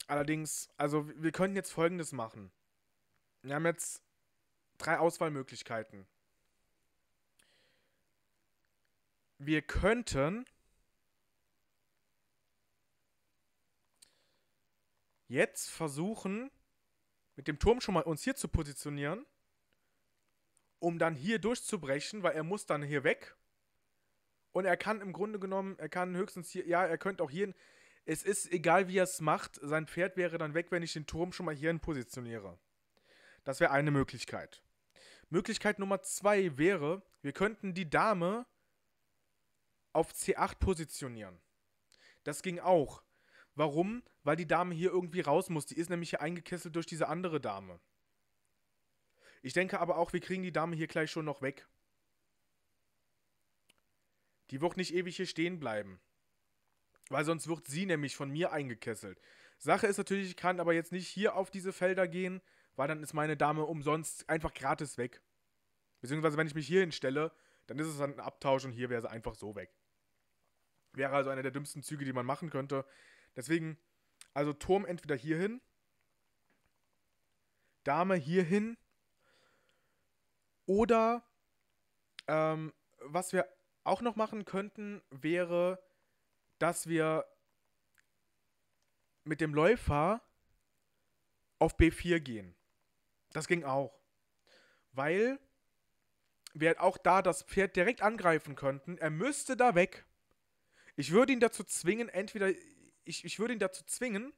Allerdings, also wir können jetzt Folgendes machen. Wir haben jetzt drei Auswahlmöglichkeiten. Wir könnten jetzt versuchen, mit dem Turm schon mal uns hier zu positionieren, um dann hier durchzubrechen, weil er muss dann hier weg. Und er kann im Grunde genommen, er kann höchstens hier, ja, er könnte auch hier, es ist egal, wie er es macht, sein Pferd wäre dann weg, wenn ich den Turm schon mal hierhin positioniere. Das wäre eine Möglichkeit. Möglichkeit Nummer zwei wäre, wir könnten die Dame auf C8 positionieren. Das ging auch. Warum? Weil die Dame hier irgendwie raus muss. Die ist nämlich hier eingekesselt durch diese andere Dame. Ich denke aber auch, wir kriegen die Dame hier gleich schon noch weg. Die wird nicht ewig hier stehen bleiben. Weil sonst wird sie nämlich von mir eingekesselt. Sache ist natürlich, ich kann aber jetzt nicht hier auf diese Felder gehen, weil dann ist meine Dame umsonst einfach gratis weg. Beziehungsweise, wenn ich mich hier hinstelle, dann ist es dann ein Abtausch und hier wäre sie einfach so weg. Wäre also einer der dümmsten Züge, die man machen könnte. Deswegen, also Turm entweder hierhin, Dame hierhin oder ähm, was wir auch noch machen könnten, wäre, dass wir mit dem Läufer auf B4 gehen. Das ging auch. Weil wir halt auch da das Pferd direkt angreifen könnten. Er müsste da weg. Ich würde ihn dazu zwingen, entweder. Ich, ich würde ihn dazu zwingen,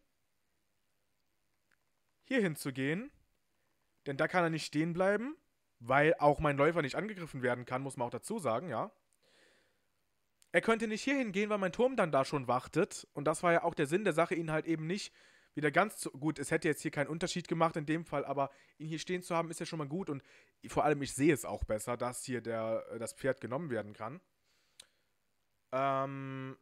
hier hinzugehen. Denn da kann er nicht stehen bleiben. Weil auch mein Läufer nicht angegriffen werden kann, muss man auch dazu sagen, ja. Er könnte nicht hier hingehen, weil mein Turm dann da schon wartet. Und das war ja auch der Sinn der Sache, ihn halt eben nicht wieder ganz zu, gut, es hätte jetzt hier keinen Unterschied gemacht in dem Fall, aber ihn hier stehen zu haben, ist ja schon mal gut und vor allem, ich sehe es auch besser, dass hier der, äh, das Pferd genommen werden kann. Ähm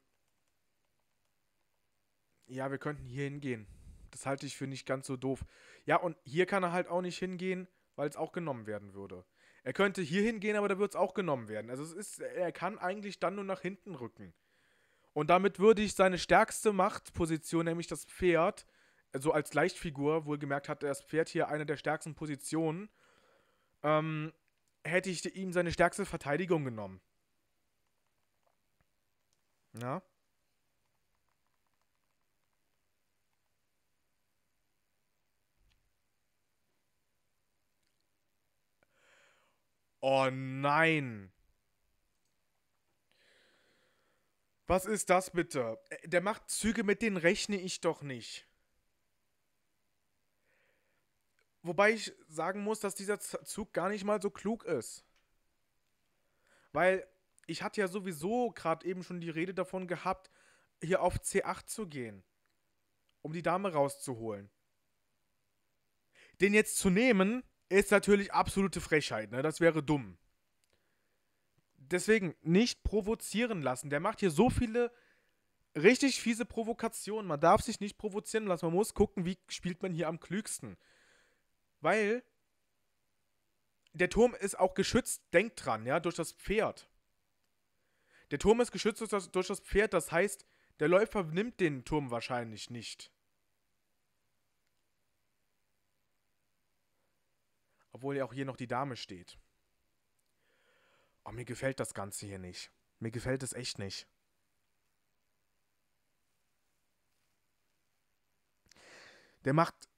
ja, wir könnten hier hingehen. Das halte ich für nicht ganz so doof. Ja, und hier kann er halt auch nicht hingehen, weil es auch genommen werden würde. Er könnte hier hingehen, aber da wird es auch genommen werden. Also es ist, er kann eigentlich dann nur nach hinten rücken. Und damit würde ich seine stärkste Machtposition, nämlich das Pferd, so als Leichtfigur, wohlgemerkt hat das Pferd hier eine der stärksten Positionen, ähm, hätte ich ihm seine stärkste Verteidigung genommen. Ja. Oh nein. Was ist das bitte? Äh, der macht Züge, mit denen rechne ich doch nicht. Wobei ich sagen muss, dass dieser Zug gar nicht mal so klug ist. Weil ich hatte ja sowieso gerade eben schon die Rede davon gehabt, hier auf C8 zu gehen, um die Dame rauszuholen. Den jetzt zu nehmen, ist natürlich absolute Frechheit, ne? Das wäre dumm. Deswegen nicht provozieren lassen. Der macht hier so viele richtig fiese Provokationen. Man darf sich nicht provozieren lassen. Man muss gucken, wie spielt man hier am klügsten. Weil der Turm ist auch geschützt, denkt dran, ja, durch das Pferd. Der Turm ist geschützt durch das, durch das Pferd, das heißt, der Läufer nimmt den Turm wahrscheinlich nicht. Obwohl ja auch hier noch die Dame steht. Oh, mir gefällt das Ganze hier nicht. Mir gefällt es echt nicht. Der macht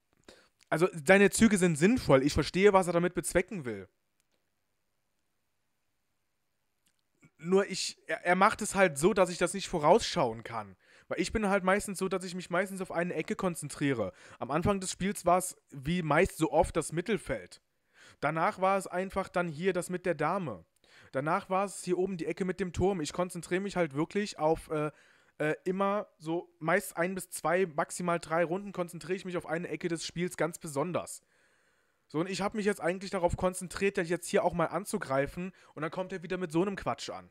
also seine Züge sind sinnvoll. Ich verstehe, was er damit bezwecken will. Nur ich, er, er macht es halt so, dass ich das nicht vorausschauen kann. Weil ich bin halt meistens so, dass ich mich meistens auf eine Ecke konzentriere. Am Anfang des Spiels war es wie meist so oft das Mittelfeld. Danach war es einfach dann hier das mit der Dame. Danach war es hier oben die Ecke mit dem Turm. Ich konzentriere mich halt wirklich auf äh, äh, immer so meist ein bis zwei, maximal drei Runden konzentriere ich mich auf eine Ecke des Spiels ganz besonders. So, und ich habe mich jetzt eigentlich darauf konzentriert, das jetzt hier auch mal anzugreifen und dann kommt er wieder mit so einem Quatsch an.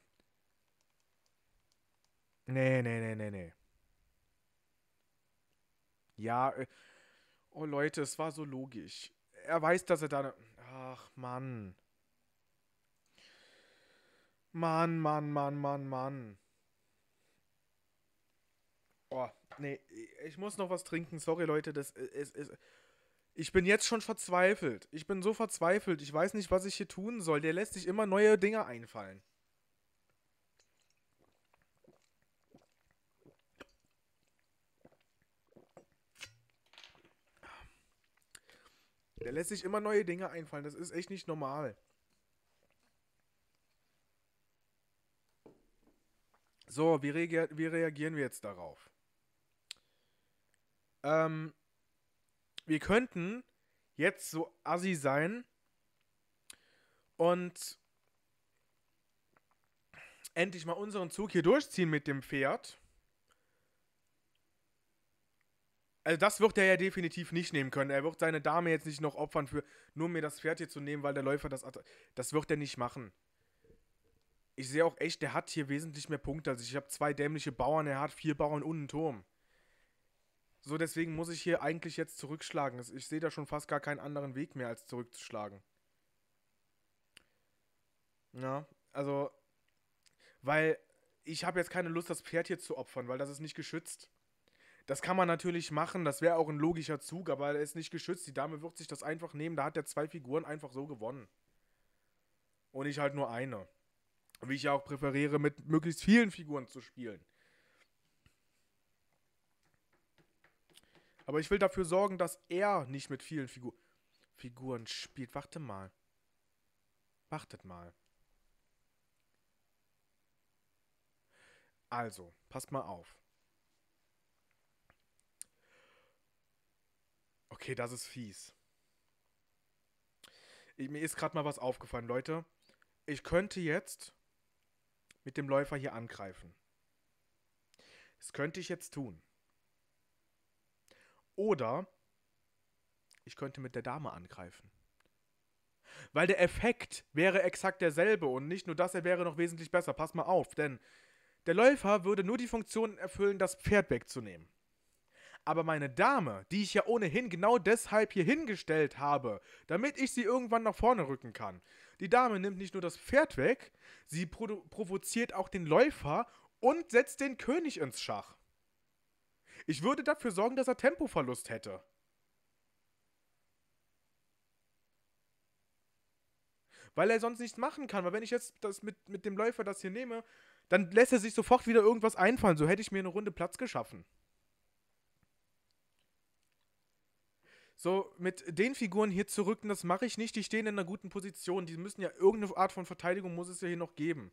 Nee, nee, nee, nee, nee. Ja, äh, oh Leute, es war so logisch. Er weiß, dass er da... Ne, ach, Mann. Mann, Mann, Mann, Mann, Mann. Nee, ich muss noch was trinken. Sorry, Leute, das ist. ist ich bin jetzt schon verzweifelt. Ich bin so verzweifelt. Ich weiß nicht, was ich hier tun soll. Der lässt sich immer neue Dinge einfallen. Der lässt sich immer neue Dinge einfallen. Das ist echt nicht normal. So, wie, rea wie reagieren wir jetzt darauf? ähm, wir könnten jetzt so assi sein und endlich mal unseren Zug hier durchziehen mit dem Pferd. Also das wird er ja definitiv nicht nehmen können. Er wird seine Dame jetzt nicht noch opfern für, nur mir das Pferd hier zu nehmen, weil der Läufer das... Das wird er nicht machen. Ich sehe auch echt, der hat hier wesentlich mehr Punkte. Also ich habe zwei dämliche Bauern, er hat vier Bauern und einen Turm. So, deswegen muss ich hier eigentlich jetzt zurückschlagen. Ich sehe da schon fast gar keinen anderen Weg mehr, als zurückzuschlagen. Ja, also, weil ich habe jetzt keine Lust, das Pferd hier zu opfern, weil das ist nicht geschützt. Das kann man natürlich machen, das wäre auch ein logischer Zug, aber er ist nicht geschützt. Die Dame wird sich das einfach nehmen, da hat er zwei Figuren einfach so gewonnen. Und ich halt nur eine. Wie ich ja auch präferiere, mit möglichst vielen Figuren zu spielen. Aber ich will dafür sorgen, dass er nicht mit vielen Figu Figuren spielt. Warte mal. Wartet mal. Also, passt mal auf. Okay, das ist fies. Ich, mir ist gerade mal was aufgefallen, Leute. Ich könnte jetzt mit dem Läufer hier angreifen. Das könnte ich jetzt tun. Oder ich könnte mit der Dame angreifen. Weil der Effekt wäre exakt derselbe und nicht nur das, er wäre noch wesentlich besser. Pass mal auf, denn der Läufer würde nur die Funktion erfüllen, das Pferd wegzunehmen. Aber meine Dame, die ich ja ohnehin genau deshalb hier hingestellt habe, damit ich sie irgendwann nach vorne rücken kann, die Dame nimmt nicht nur das Pferd weg, sie provoziert auch den Läufer und setzt den König ins Schach. Ich würde dafür sorgen, dass er Tempoverlust hätte. Weil er sonst nichts machen kann. Weil wenn ich jetzt das mit, mit dem Läufer das hier nehme, dann lässt er sich sofort wieder irgendwas einfallen. So hätte ich mir eine Runde Platz geschaffen. So, mit den Figuren hier zurück, das mache ich nicht. Die stehen in einer guten Position. Die müssen ja irgendeine Art von Verteidigung, muss es ja hier noch geben.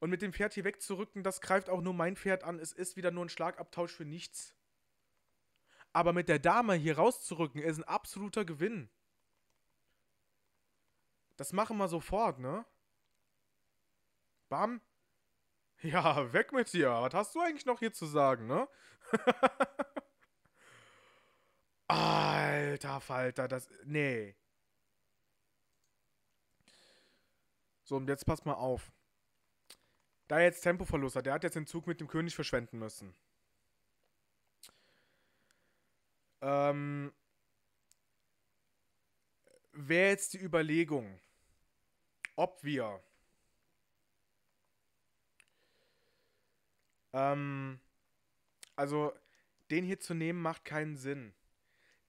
Und mit dem Pferd hier wegzurücken, das greift auch nur mein Pferd an. Es ist wieder nur ein Schlagabtausch für nichts. Aber mit der Dame hier rauszurücken, ist ein absoluter Gewinn. Das machen wir sofort, ne? Bam. Ja, weg mit dir. Was hast du eigentlich noch hier zu sagen, ne? Alter Falter, das... Nee. So, und jetzt pass mal auf. Da er jetzt Tempoverlust hat, der hat jetzt den Zug mit dem König verschwenden müssen. Ähm, Wäre jetzt die Überlegung, ob wir ähm, also den hier zu nehmen macht keinen Sinn.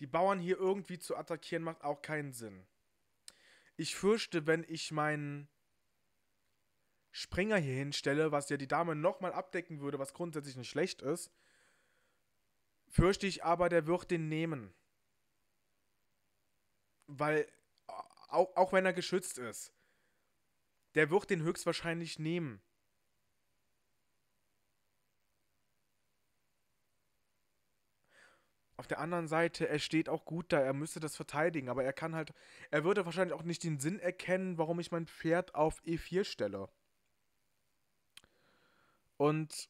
Die Bauern hier irgendwie zu attackieren macht auch keinen Sinn. Ich fürchte, wenn ich meinen Springer hier hinstelle, was ja die Dame nochmal abdecken würde, was grundsätzlich nicht schlecht ist, fürchte ich aber, der wird den nehmen. Weil, auch, auch wenn er geschützt ist, der wird den höchstwahrscheinlich nehmen. Auf der anderen Seite, er steht auch gut da, er müsste das verteidigen, aber er kann halt, er würde wahrscheinlich auch nicht den Sinn erkennen, warum ich mein Pferd auf E4 stelle. Und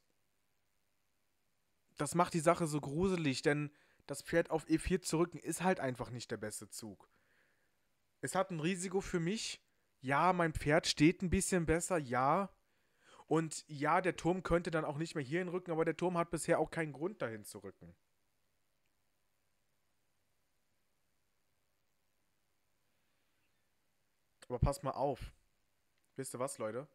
das macht die Sache so gruselig, denn das Pferd auf E4 zu rücken ist halt einfach nicht der beste Zug. Es hat ein Risiko für mich. Ja, mein Pferd steht ein bisschen besser, ja. Und ja, der Turm könnte dann auch nicht mehr hierhin rücken, aber der Turm hat bisher auch keinen Grund dahin zu rücken. Aber pass mal auf. Wisst ihr was, Leute?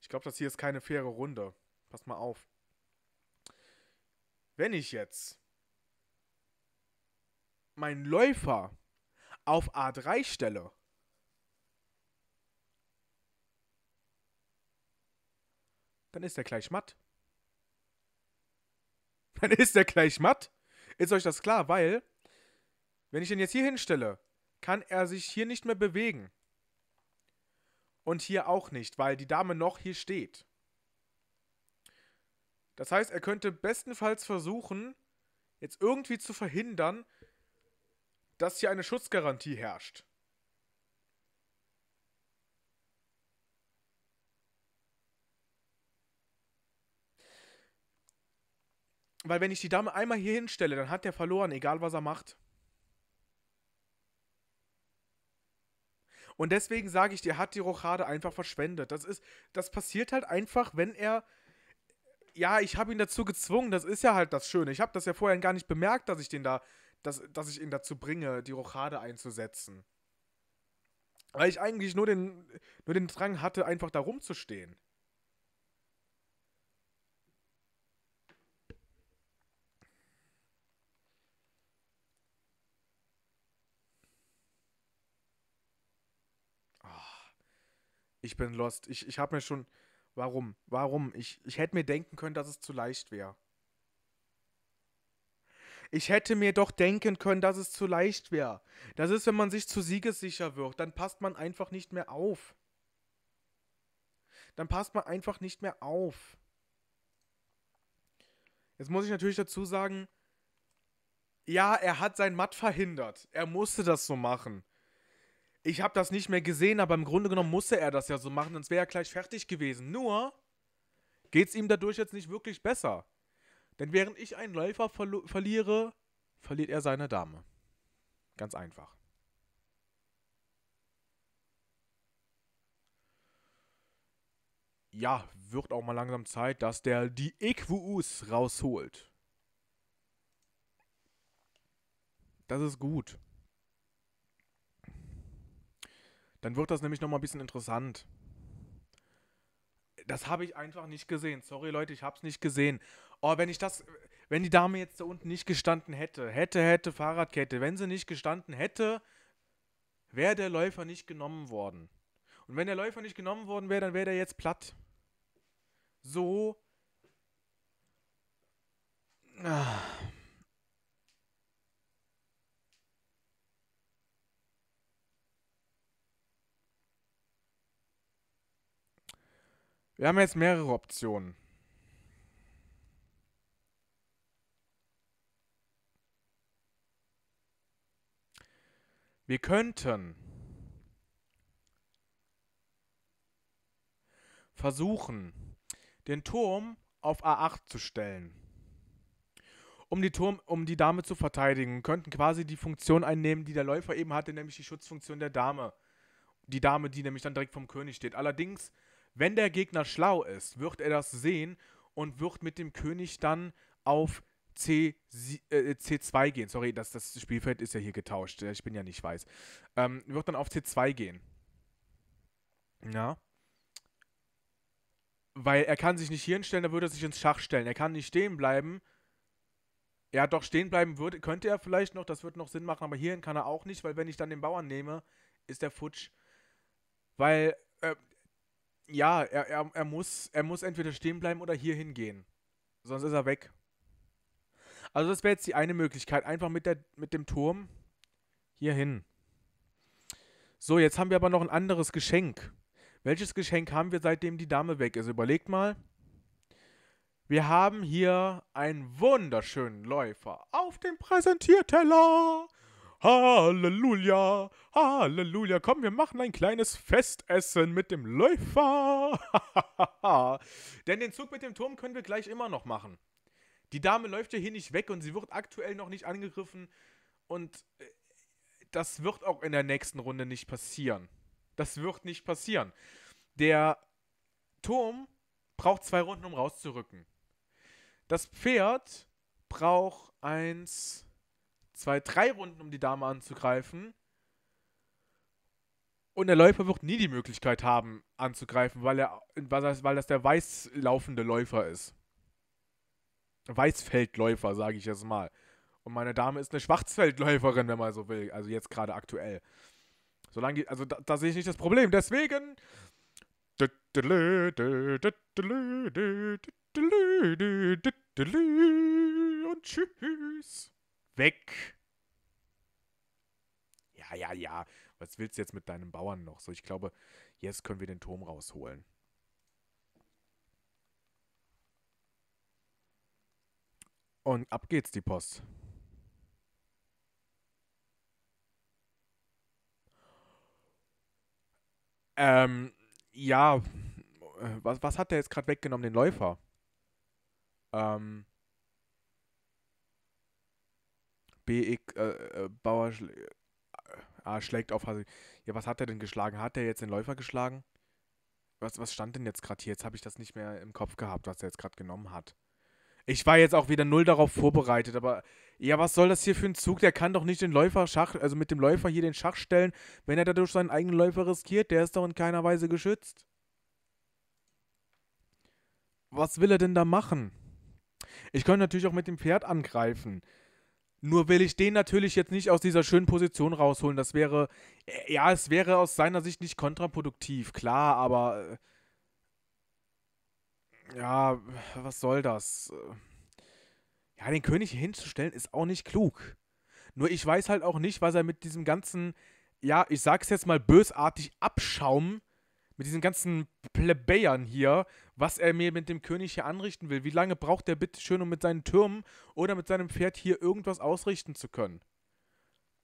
Ich glaube, das hier ist keine faire Runde. Pass mal auf. Wenn ich jetzt meinen Läufer auf A3 stelle, dann ist er gleich matt. Dann ist er gleich matt. Ist euch das klar? Weil, wenn ich ihn jetzt hier hinstelle, kann er sich hier nicht mehr bewegen und hier auch nicht, weil die Dame noch hier steht. Das heißt, er könnte bestenfalls versuchen, jetzt irgendwie zu verhindern, dass hier eine Schutzgarantie herrscht. Weil wenn ich die Dame einmal hier hinstelle, dann hat er verloren, egal was er macht. Und deswegen sage ich dir, hat die Rochade einfach verschwendet. Das ist, das passiert halt einfach, wenn er. Ja, ich habe ihn dazu gezwungen, das ist ja halt das Schöne. Ich habe das ja vorher gar nicht bemerkt, dass ich den da, dass, dass ich ihn dazu bringe, die Rochade einzusetzen. Weil ich eigentlich nur den, nur den Drang hatte, einfach da rumzustehen. Ich bin lost. Ich, ich habe mir schon. Warum? Warum? Ich, ich hätte mir denken können, dass es zu leicht wäre. Ich hätte mir doch denken können, dass es zu leicht wäre. Das ist, wenn man sich zu siegessicher wird, dann passt man einfach nicht mehr auf. Dann passt man einfach nicht mehr auf. Jetzt muss ich natürlich dazu sagen, ja, er hat sein Matt verhindert. Er musste das so machen. Ich habe das nicht mehr gesehen, aber im Grunde genommen musste er das ja so machen, sonst wäre er gleich fertig gewesen. Nur geht es ihm dadurch jetzt nicht wirklich besser. Denn während ich einen Läufer verlo- verliere, verliert er seine Dame. Ganz einfach. Ja, wird auch mal langsam Zeit, dass der die EQUs rausholt. Das ist gut. Dann wird das nämlich nochmal ein bisschen interessant. Das habe ich einfach nicht gesehen. Sorry, Leute, ich habe es nicht gesehen. Oh, wenn ich das, wenn die Dame jetzt da unten nicht gestanden hätte, hätte, hätte, Fahrradkette, wenn sie nicht gestanden hätte, wäre der Läufer nicht genommen worden. Und wenn der Läufer nicht genommen worden wäre, dann wäre der jetzt platt. So. Ah. Wir haben jetzt mehrere Optionen. Wir könnten versuchen, den Turm auf A8 zu stellen. Um die, Turm, um die Dame zu verteidigen, könnten quasi die Funktion einnehmen, die der Läufer eben hatte, nämlich die Schutzfunktion der Dame. Die Dame, die nämlich dann direkt vom König steht. Allerdings wenn der Gegner schlau ist, wird er das sehen und wird mit dem König dann auf C, äh, C2 gehen. Sorry, das, das Spielfeld ist ja hier getauscht. Äh, ich bin ja nicht weiß. Ähm, wird dann auf C2 gehen. Ja. Weil er kann sich nicht hier hinstellen, da würde er sich ins Schach stellen. Er kann nicht stehen bleiben. Ja, doch stehen bleiben würde, könnte er vielleicht noch, das würde noch Sinn machen, aber hierhin kann er auch nicht, weil wenn ich dann den Bauern nehme, ist der futsch. Weil äh, ja, er, er, er, muss, er muss entweder stehen bleiben oder hier hingehen. Sonst ist er weg. Also das wäre jetzt die eine Möglichkeit. Einfach mit, der, mit dem Turm hier hin. So, jetzt haben wir aber noch ein anderes Geschenk. Welches Geschenk haben wir, seitdem die Dame weg ist? Überlegt mal. Wir haben hier einen wunderschönen Läufer auf dem Präsentierteller. Halleluja, Halleluja. Komm, wir machen ein kleines Festessen mit dem Läufer. Denn den Zug mit dem Turm können wir gleich immer noch machen. Die Dame läuft ja hier nicht weg und sie wird aktuell noch nicht angegriffen. Und äh, das wird auch in der nächsten Runde nicht passieren. Das wird nicht passieren. Der Turm braucht zwei Runden, um rauszurücken. Das Pferd braucht eins, zwei, drei Runden, um die Dame anzugreifen. Und der Läufer wird nie die Möglichkeit haben, anzugreifen, weil, er, weil das der weiß laufende Läufer ist. Weißfeldläufer, sage ich jetzt mal. Und meine Dame ist eine Schwarzfeldläuferin, wenn man so will. Also jetzt gerade aktuell. Solange also da, da sehe ich nicht das Problem. Deswegen. Und tschüss weg. Ja, ja, ja. Was willst du jetzt mit deinen Bauern noch? So, ich glaube, jetzt können wir den Turm rausholen. Und ab geht's, die Post. Ähm, ja. Äh, was, was hat der jetzt gerade weggenommen, den Läufer? Ähm. B, e, äh, äh, Bauer schl äh, A schlägt auf Hasek. Ja, was hat er denn geschlagen? Hat er jetzt den Läufer geschlagen? Was, was stand denn jetzt gerade hier? Jetzt habe ich das nicht mehr im Kopf gehabt, was er jetzt gerade genommen hat. Ich war jetzt auch wieder null darauf vorbereitet, aber ja, was soll das hier für ein Zug? Der kann doch nicht den Läufer Schach, also mit dem Läufer hier den Schach stellen, wenn er dadurch seinen eigenen Läufer riskiert. Der ist doch in keiner Weise geschützt. Was will er denn da machen? Ich könnte natürlich auch mit dem Pferd angreifen. Nur will ich den natürlich jetzt nicht aus dieser schönen Position rausholen. Das wäre, äh, ja, es wäre aus seiner Sicht nicht kontraproduktiv, klar, aber äh, ja, was soll das? Äh, ja, den König hinzustellen ist auch nicht klug. Nur ich weiß halt auch nicht, was er mit diesem ganzen, ja, ich sag's jetzt mal bösartig, Abschaum mit diesen ganzen Plebejern hier, was er mir mit dem König hier anrichten will. Wie lange braucht der bitte schön, um mit seinen Türmen oder mit seinem Pferd hier irgendwas ausrichten zu können?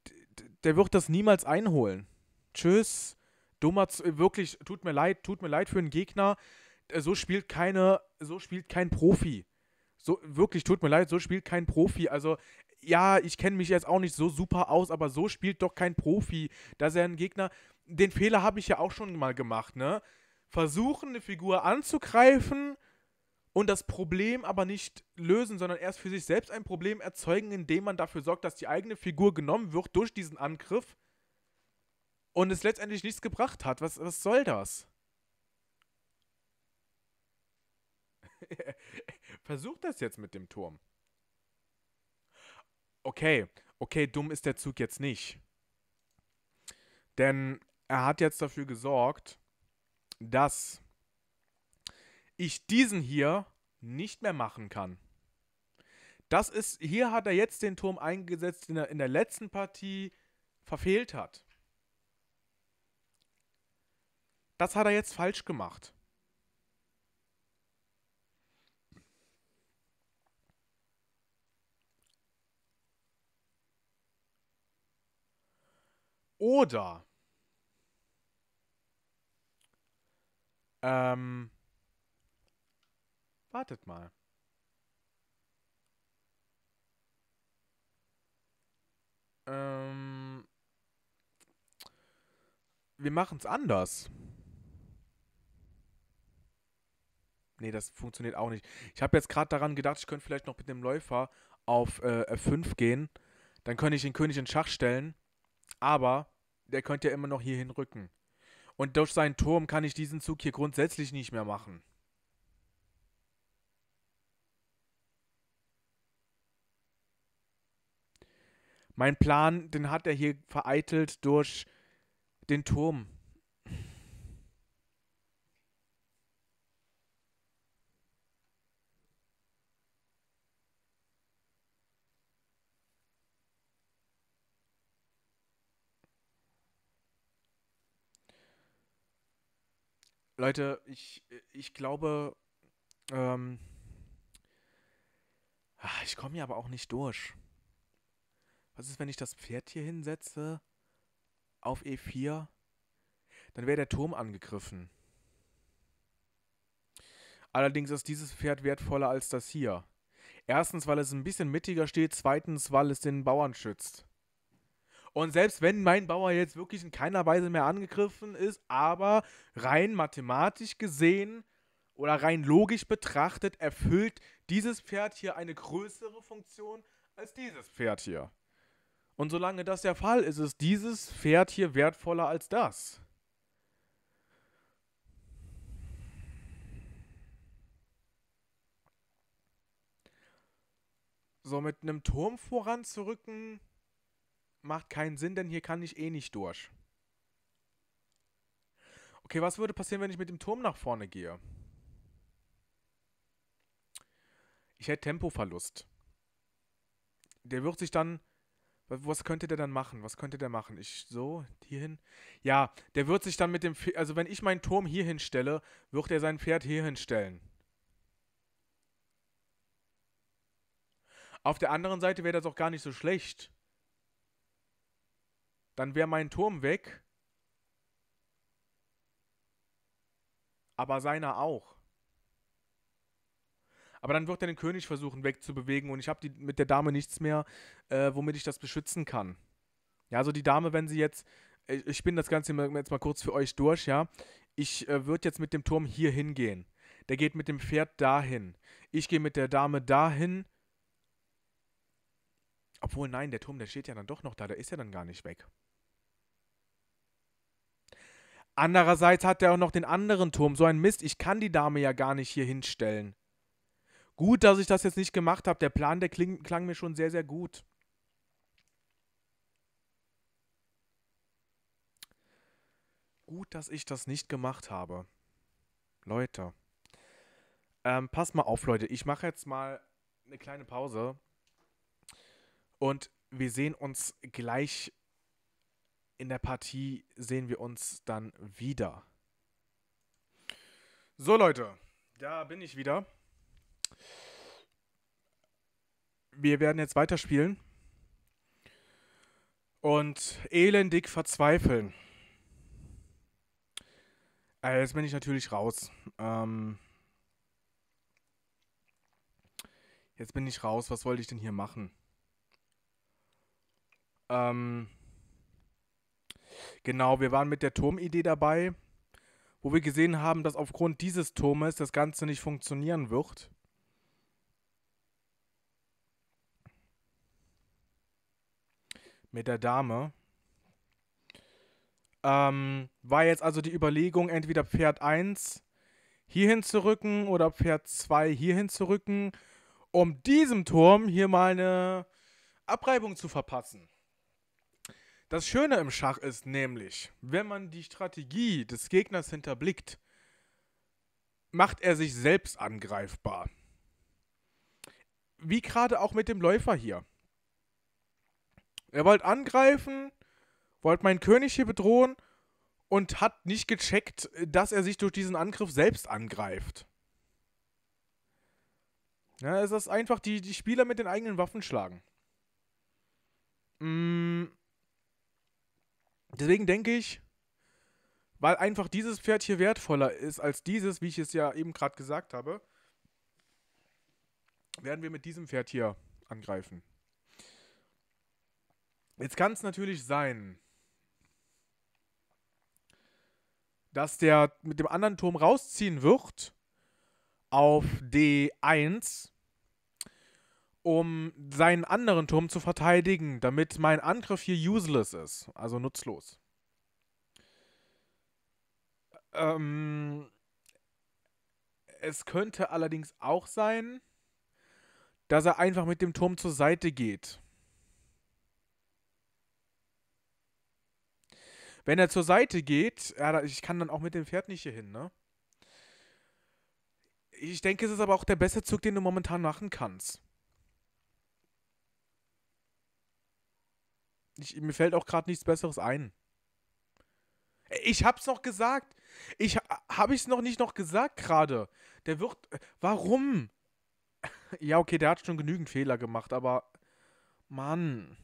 D der wird das niemals einholen. Tschüss. Dummer, Z wirklich, tut mir leid, tut mir leid für einen Gegner. Äh, so spielt keine, so spielt kein Profi. So, wirklich, tut mir leid, so spielt kein Profi. Also, ja, ich kenne mich jetzt auch nicht so super aus, aber so spielt doch kein Profi, dass er einen Gegner, den Fehler habe ich ja auch schon mal gemacht, ne? Versuchen, eine Figur anzugreifen und das Problem aber nicht lösen, sondern erst für sich selbst ein Problem erzeugen, indem man dafür sorgt, dass die eigene Figur genommen wird durch diesen Angriff und es letztendlich nichts gebracht hat. Was, was soll das? Versuch das jetzt mit dem Turm. Okay, okay, dumm ist der Zug jetzt nicht. Denn er hat jetzt dafür gesorgt, dass ich diesen hier nicht mehr machen kann. Das ist, hier hat er jetzt den Turm eingesetzt, den er in der letzten Partie verfehlt hat. Das hat er jetzt falsch gemacht. Oder Ähm, wartet mal. Ähm, wir machen es anders. Nee, das funktioniert auch nicht. Ich habe jetzt gerade daran gedacht, ich könnte vielleicht noch mit dem Läufer auf äh, F5 gehen. Dann könnte ich den König in Schach stellen. Aber der könnte ja immer noch hierhin rücken. Und durch seinen Turm kann ich diesen Zug hier grundsätzlich nicht mehr machen. Mein Plan, den hat er hier vereitelt durch den Turm. Leute, ich, ich glaube, ähm, ah, ich komme hier aber auch nicht durch. Was ist, wenn ich das Pferd hier hinsetze? Auf E4? Dann wäre der Turm angegriffen. Allerdings ist dieses Pferd wertvoller als das hier. Erstens, weil es ein bisschen mittiger steht. Zweitens, weil es den Bauern schützt. Und selbst wenn mein Bauer jetzt wirklich in keiner Weise mehr angegriffen ist, aber rein mathematisch gesehen oder rein logisch betrachtet, erfüllt dieses Pferd hier eine größere Funktion als dieses Pferd hier. Und solange das der Fall ist, ist dieses Pferd hier wertvoller als das. So mit einem Turm voranzurücken macht keinen Sinn, denn hier kann ich eh nicht durch. Okay, was würde passieren, wenn ich mit dem Turm nach vorne gehe? Ich hätte Tempoverlust. Der wird sich dann... Was könnte der dann machen? Was könnte der machen? Ich so, hierhin? Ja, der wird sich dann mit dem... Also wenn ich meinen Turm hier hinstelle, wird er sein Pferd hier hinstellen. Auf der anderen Seite wäre das auch gar nicht so schlecht dann wäre mein Turm weg, aber seiner auch. Aber dann wird er den König versuchen wegzubewegen und ich habe mit der Dame nichts mehr, äh, womit ich das beschützen kann. Ja, also die Dame, wenn sie jetzt, äh, ich, ich bin das Ganze jetzt mal kurz für euch durch, ja. Ich äh, würde jetzt mit dem Turm hier hingehen. Der geht mit dem Pferd dahin. Ich gehe mit der Dame dahin. Obwohl, nein, der Turm, der steht ja dann doch noch da, der ist ja dann gar nicht weg. Andererseits hat er auch noch den anderen Turm. So ein Mist, ich kann die Dame ja gar nicht hier hinstellen. Gut, dass ich das jetzt nicht gemacht habe. Der Plan, der kling, klang mir schon sehr, sehr gut. Gut, dass ich das nicht gemacht habe. Leute. Ähm, passt mal auf, Leute. Ich mache jetzt mal eine kleine Pause. Und wir sehen uns gleich in der Partie sehen wir uns dann wieder. So Leute, da bin ich wieder. Wir werden jetzt weiterspielen und elendig verzweifeln. Also jetzt bin ich natürlich raus. Ähm jetzt bin ich raus. Was wollte ich denn hier machen? Ähm Genau, wir waren mit der Turmidee dabei, wo wir gesehen haben, dass aufgrund dieses Turmes das Ganze nicht funktionieren wird. Mit der Dame. Ähm, war jetzt also die Überlegung, entweder Pferd 1 hierhin zu rücken oder Pferd 2 hierhin zu rücken, um diesem Turm hier mal eine Abreibung zu verpassen. Das Schöne im Schach ist nämlich, wenn man die Strategie des Gegners hinterblickt, macht er sich selbst angreifbar. Wie gerade auch mit dem Läufer hier. Er wollte angreifen, wollte meinen König hier bedrohen und hat nicht gecheckt, dass er sich durch diesen Angriff selbst angreift. Ja, es ist einfach die, die Spieler mit den eigenen Waffen schlagen. Mm, Deswegen denke ich, weil einfach dieses Pferd hier wertvoller ist als dieses, wie ich es ja eben gerade gesagt habe, werden wir mit diesem Pferd hier angreifen. Jetzt kann es natürlich sein, dass der mit dem anderen Turm rausziehen wird auf D1 um seinen anderen Turm zu verteidigen, damit mein Angriff hier useless ist, also nutzlos. Ähm, es könnte allerdings auch sein, dass er einfach mit dem Turm zur Seite geht. Wenn er zur Seite geht, ja, ich kann dann auch mit dem Pferd nicht hier hin, ne? Ich denke, es ist aber auch der beste Zug, den du momentan machen kannst. Ich, mir fällt auch gerade nichts Besseres ein. Ich hab's noch gesagt. Ich hab ich's noch nicht noch gesagt gerade. Der wird. Äh, warum? Ja, okay, der hat schon genügend Fehler gemacht, aber. Mann.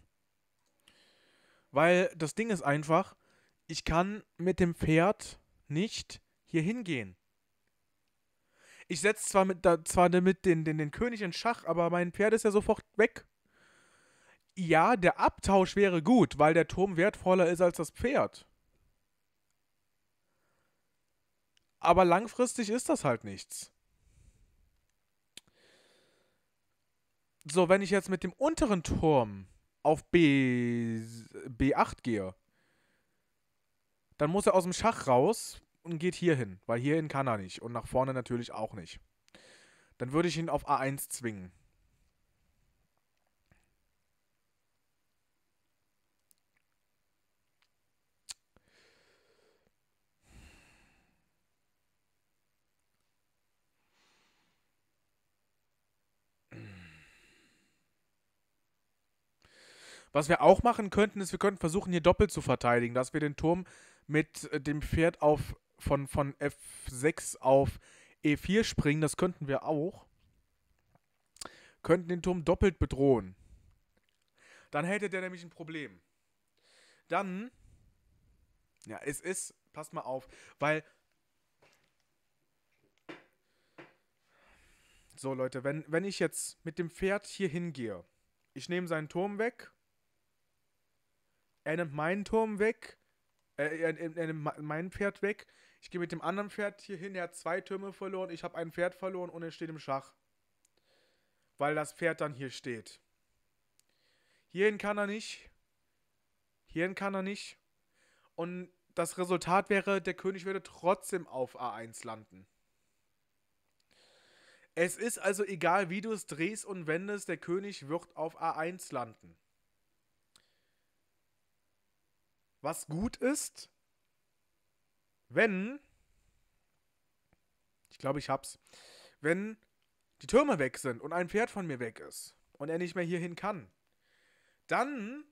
Weil das Ding ist einfach, ich kann mit dem Pferd nicht hier hingehen. Ich setze zwar, mit, da, zwar damit den, den, den König in Schach, aber mein Pferd ist ja sofort weg. Ja, der Abtausch wäre gut, weil der Turm wertvoller ist als das Pferd. Aber langfristig ist das halt nichts. So, wenn ich jetzt mit dem unteren Turm auf B, B8 gehe, dann muss er aus dem Schach raus und geht hier hin, weil hierhin kann er nicht und nach vorne natürlich auch nicht. Dann würde ich ihn auf A1 zwingen. Was wir auch machen könnten, ist, wir könnten versuchen, hier doppelt zu verteidigen, dass wir den Turm mit äh, dem Pferd auf von, von F6 auf E4 springen. Das könnten wir auch. Könnten den Turm doppelt bedrohen. Dann hätte der nämlich ein Problem. Dann. Ja, es ist. Passt mal auf, weil So, Leute, wenn, wenn ich jetzt mit dem Pferd hier hingehe, ich nehme seinen Turm weg, er nimmt meinen Turm weg, äh, er, er, nimmt mein Pferd weg, ich gehe mit dem anderen Pferd hier hin, er hat zwei Türme verloren, ich habe ein Pferd verloren und er steht im Schach. Weil das Pferd dann hier steht. Hierhin kann er nicht. Hierhin kann er nicht. Und das Resultat wäre, der König würde trotzdem auf A1 landen. Es ist also egal, wie du es drehst und wendest, der König wird auf A1 landen. was gut ist, wenn, ich glaube, ich hab's, wenn die Türme weg sind und ein Pferd von mir weg ist und er nicht mehr hierhin kann, dann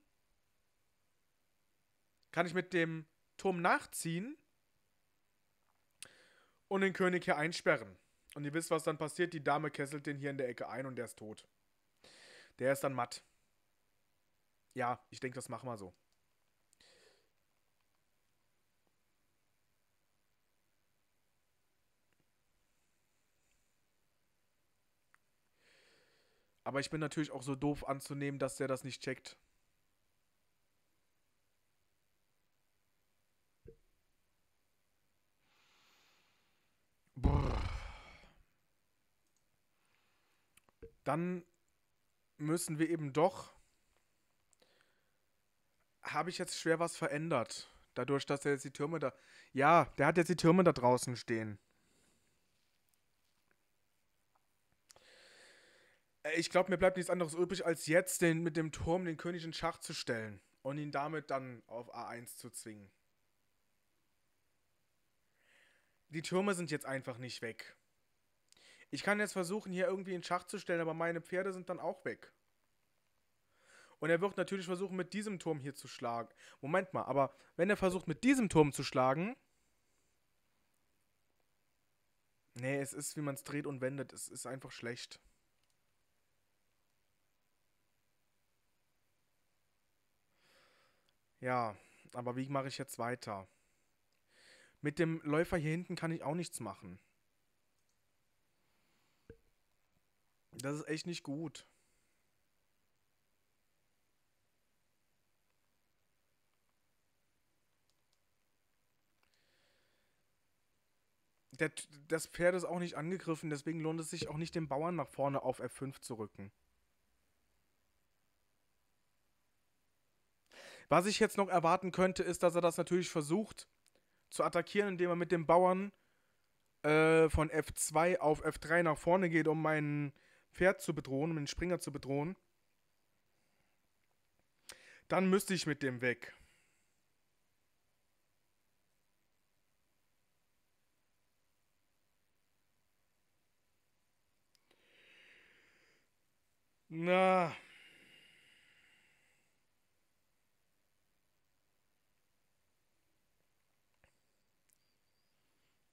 kann ich mit dem Turm nachziehen und den König hier einsperren. Und ihr wisst, was dann passiert. Die Dame kesselt den hier in der Ecke ein und der ist tot. Der ist dann matt. Ja, ich denke, das machen wir so. Aber ich bin natürlich auch so doof anzunehmen, dass der das nicht checkt. Brr. Dann müssen wir eben doch. Habe ich jetzt schwer was verändert? Dadurch, dass er jetzt die Türme da. Ja, der hat jetzt die Türme da draußen stehen. Äh, ich glaube, mir bleibt nichts anderes übrig, als jetzt den, mit dem Turm den König in Schach zu stellen und ihn damit dann auf A1 zu zwingen. Die Türme sind jetzt einfach nicht weg. Ich kann jetzt versuchen, hier irgendwie in Schach zu stellen, aber meine Pferde sind dann auch weg. Und er wird natürlich versuchen, mit diesem Turm hier zu schlagen. Moment mal, aber wenn er versucht, mit diesem Turm zu schlagen. Nee, es ist, wie man es dreht und wendet. Es ist einfach schlecht. Ja, aber wie mache ich jetzt weiter? Mit dem Läufer hier hinten kann ich auch nichts machen. Das ist echt nicht gut. Der, das Pferd ist auch nicht angegriffen, deswegen lohnt es sich auch nicht, den Bauern nach vorne auf F5 zu rücken. Was ich jetzt noch erwarten könnte, ist, dass er das natürlich versucht zu attackieren, indem er mit dem Bauern äh, von F2 auf F3 nach vorne geht, um mein Pferd zu bedrohen, um den Springer zu bedrohen. Dann müsste ich mit dem weg. Na.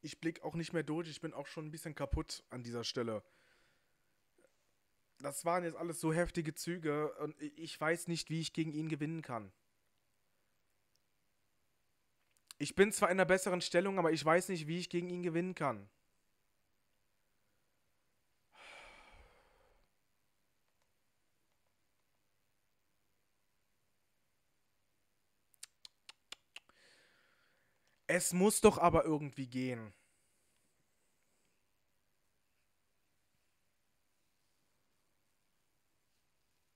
ich blicke auch nicht mehr durch. Ich bin auch schon ein bisschen kaputt an dieser Stelle. Das waren jetzt alles so heftige Züge und ich weiß nicht, wie ich gegen ihn gewinnen kann. Ich bin zwar in einer besseren Stellung, aber ich weiß nicht, wie ich gegen ihn gewinnen kann. Es muss doch aber irgendwie gehen.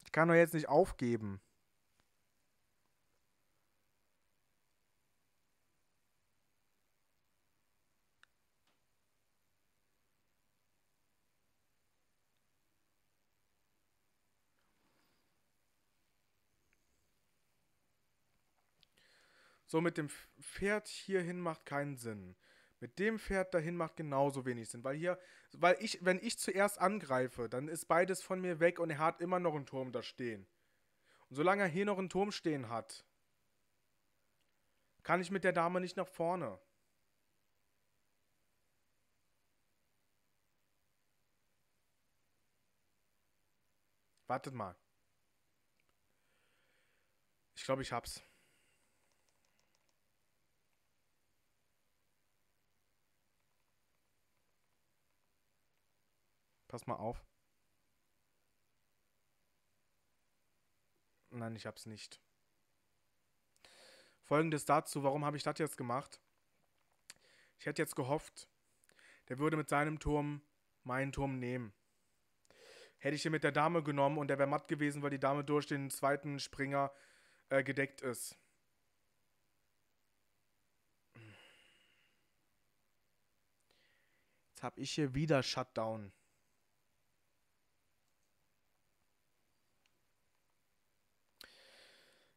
Ich kann doch jetzt nicht aufgeben. So mit dem Pferd hierhin macht keinen Sinn. Mit dem Pferd dahin macht genauso wenig Sinn, weil hier, weil ich, wenn ich zuerst angreife, dann ist beides von mir weg und er hat immer noch einen Turm da stehen. Und solange er hier noch einen Turm stehen hat, kann ich mit der Dame nicht nach vorne. Wartet mal. Ich glaube, ich hab's. Pass mal auf. Nein, ich hab's nicht. Folgendes dazu, warum habe ich das jetzt gemacht? Ich hätte jetzt gehofft, der würde mit seinem Turm meinen Turm nehmen. Hätte ich ihn mit der Dame genommen und der wäre matt gewesen, weil die Dame durch den zweiten Springer äh, gedeckt ist. Jetzt habe ich hier wieder Shutdown.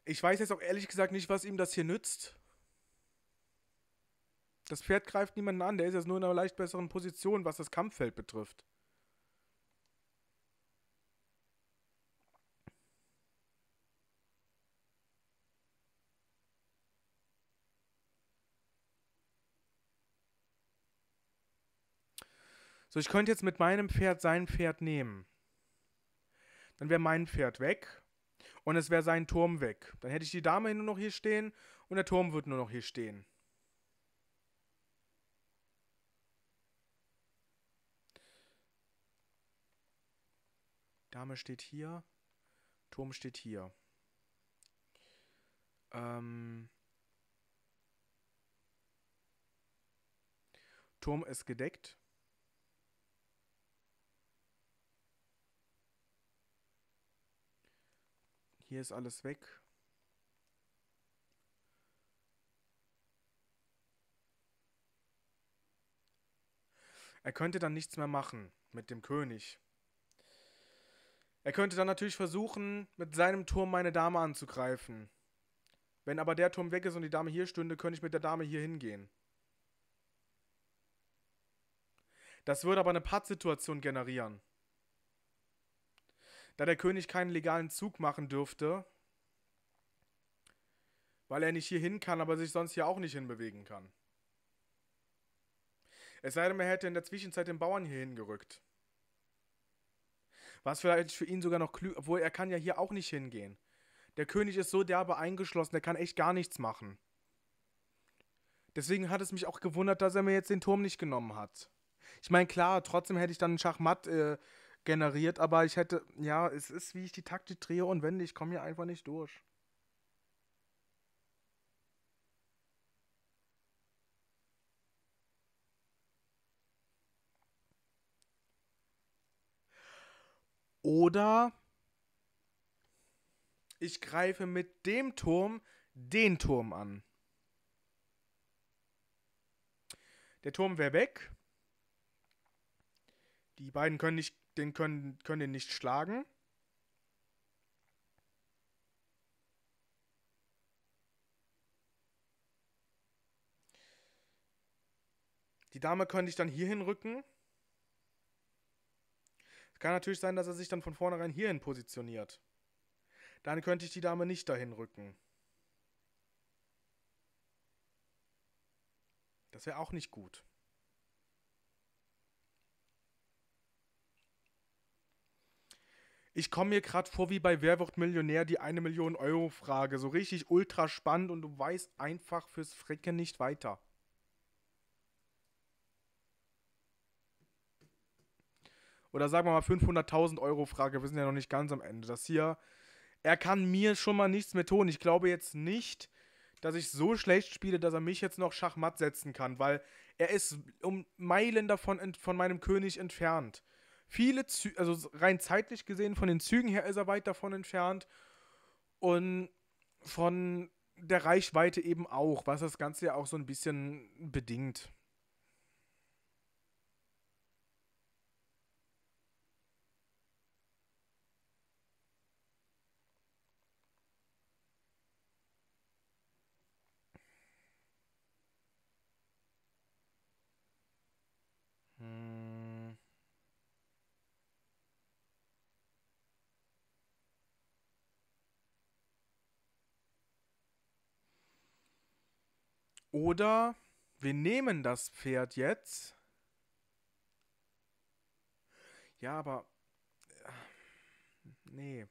Ich weiß jetzt auch ehrlich gesagt nicht, was ihm das hier nützt. Das Pferd greift niemanden an, der ist jetzt nur in einer leicht besseren Position, was das Kampffeld betrifft. So, ich könnte jetzt mit meinem Pferd sein Pferd nehmen. Dann wäre mein Pferd weg. Und es wäre sein Turm weg. Dann hätte ich die Dame nur noch hier stehen und der Turm wird nur noch hier stehen. Dame steht hier. Turm steht hier. Ähm. Turm ist gedeckt. Hier ist alles weg. Er könnte dann nichts mehr machen mit dem König. Er könnte dann natürlich versuchen, mit seinem Turm meine Dame anzugreifen. Wenn aber der Turm weg ist und die Dame hier stünde, könnte ich mit der Dame hier hingehen. Das würde aber eine Pattsituation generieren da der König keinen legalen Zug machen dürfte, weil er nicht hier hin kann, aber sich sonst hier auch nicht hinbewegen kann. Es sei denn, er hätte in der Zwischenzeit den Bauern hier hingerückt. Was vielleicht für ihn sogar noch klüger, obwohl er kann ja hier auch nicht hingehen. Der König ist so derbe eingeschlossen, der kann echt gar nichts machen. Deswegen hat es mich auch gewundert, dass er mir jetzt den Turm nicht genommen hat. Ich meine, klar, trotzdem hätte ich dann Schachmatt äh, generiert, aber ich hätte, ja, es ist, wie ich die Taktik drehe und wende, ich komme hier einfach nicht durch. Oder ich greife mit dem Turm den Turm an. Der Turm wäre weg. Die beiden können nicht den können, können den nicht schlagen. Die Dame könnte ich dann hier hinrücken. Es kann natürlich sein, dass er sich dann von vornherein hierhin positioniert. Dann könnte ich die Dame nicht dahin rücken. Das wäre auch nicht gut. ich komme mir gerade vor wie bei Wer wird Millionär die eine Million Euro Frage. So richtig ultra spannend und du weißt einfach fürs Fricken nicht weiter. Oder sagen wir mal 500.000 Euro Frage, wir sind ja noch nicht ganz am Ende. Das hier, er kann mir schon mal nichts mehr tun. Ich glaube jetzt nicht, dass ich so schlecht spiele, dass er mich jetzt noch Schachmatt setzen kann, weil er ist um Meilen davon von meinem König entfernt viele Züge, also rein zeitlich gesehen, von den Zügen her ist er weit davon entfernt. Und von der Reichweite eben auch, was das Ganze ja auch so ein bisschen bedingt. Oder wir nehmen das Pferd jetzt. Ja, aber. Äh, nee.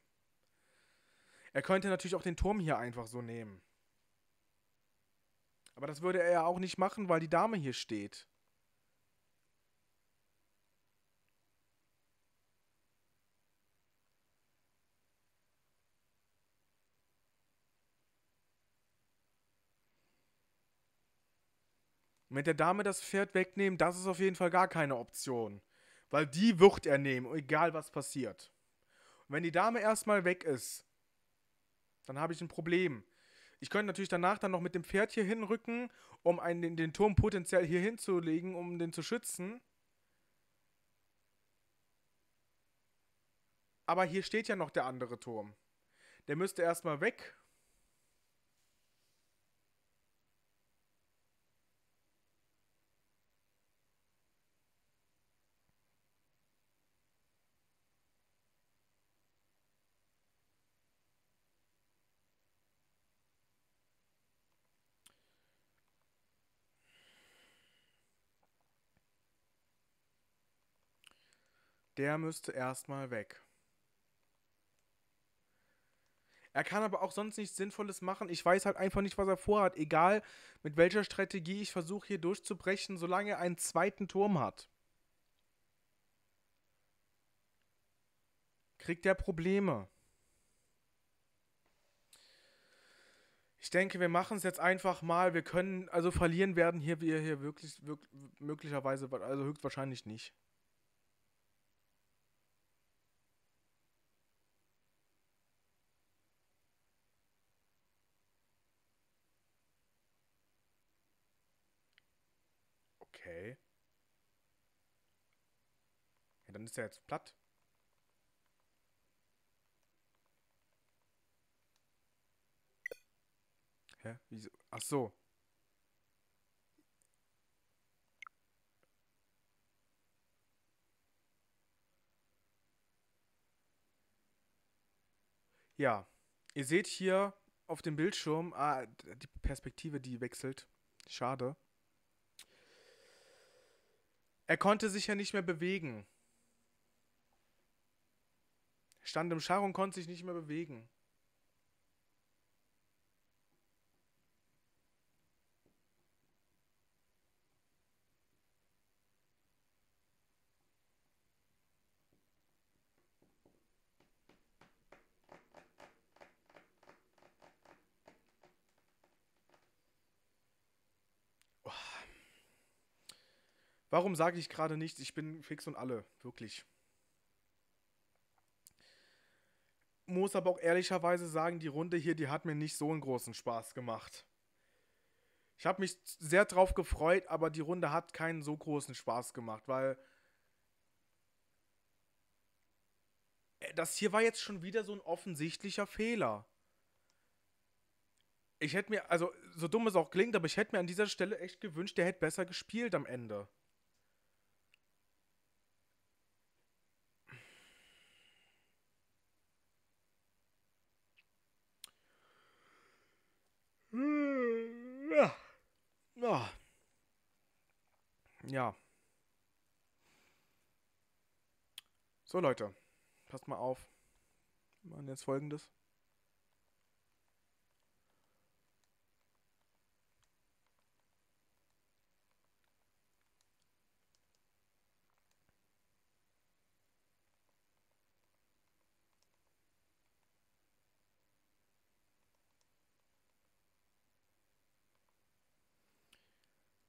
Er könnte natürlich auch den Turm hier einfach so nehmen. Aber das würde er ja auch nicht machen, weil die Dame hier steht. Und wenn der Dame das Pferd wegnehmen, das ist auf jeden Fall gar keine Option. Weil die wird er nehmen, egal was passiert. Und wenn die Dame erstmal weg ist, dann habe ich ein Problem. Ich könnte natürlich danach dann noch mit dem Pferd hier hinrücken, um einen, den Turm potenziell hier hinzulegen, um den zu schützen. Aber hier steht ja noch der andere Turm. Der müsste erstmal weg Der müsste erstmal weg. Er kann aber auch sonst nichts Sinnvolles machen. Ich weiß halt einfach nicht, was er vorhat. Egal, mit welcher Strategie ich versuche, hier durchzubrechen, solange er einen zweiten Turm hat. Kriegt er Probleme. Ich denke, wir machen es jetzt einfach mal. Wir können, also verlieren werden hier wir hier wirklich, wirklich möglicherweise, also höchstwahrscheinlich nicht. Okay. Ja, dann ist er jetzt platt. Hä? Wieso? Ach so. Ja, ihr seht hier auf dem Bildschirm ah, die Perspektive, die wechselt. Schade. Er konnte sich ja nicht mehr bewegen. Er stand im Schar und konnte sich nicht mehr bewegen. Warum sage ich gerade nichts? Ich bin fix und alle, wirklich. Muss aber auch ehrlicherweise sagen, die Runde hier, die hat mir nicht so einen großen Spaß gemacht. Ich habe mich sehr drauf gefreut, aber die Runde hat keinen so großen Spaß gemacht, weil äh, das hier war jetzt schon wieder so ein offensichtlicher Fehler. Ich hätte mir, also so dumm es auch klingt, aber ich hätte mir an dieser Stelle echt gewünscht, der hätte besser gespielt am Ende. Ja. Ja. So Leute, passt mal auf. Wir machen jetzt folgendes.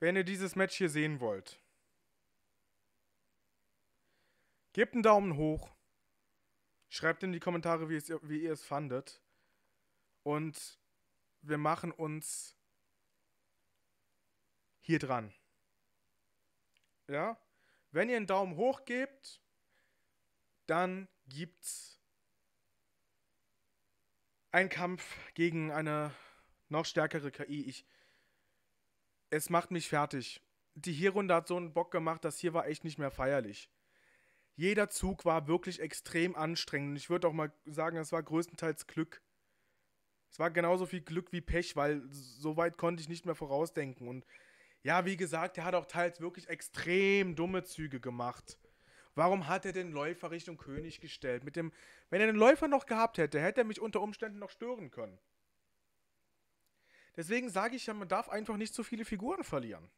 wenn ihr dieses Match hier sehen wollt. Gebt einen Daumen hoch. Schreibt in die Kommentare, wie, es, wie ihr es fandet. Und wir machen uns hier dran. Ja? Wenn ihr einen Daumen hoch gebt, dann gibt's einen Kampf gegen eine noch stärkere KI. Ich es macht mich fertig. Die Hierrunde hat so einen Bock gemacht, das hier war echt nicht mehr feierlich. Jeder Zug war wirklich extrem anstrengend. Ich würde auch mal sagen, es war größtenteils Glück. Es war genauso viel Glück wie Pech, weil so weit konnte ich nicht mehr vorausdenken. Und ja, wie gesagt, er hat auch teils wirklich extrem dumme Züge gemacht. Warum hat er den Läufer Richtung König gestellt? Mit dem, wenn er den Läufer noch gehabt hätte, hätte er mich unter Umständen noch stören können. Deswegen sage ich ja, man darf einfach nicht zu viele Figuren verlieren.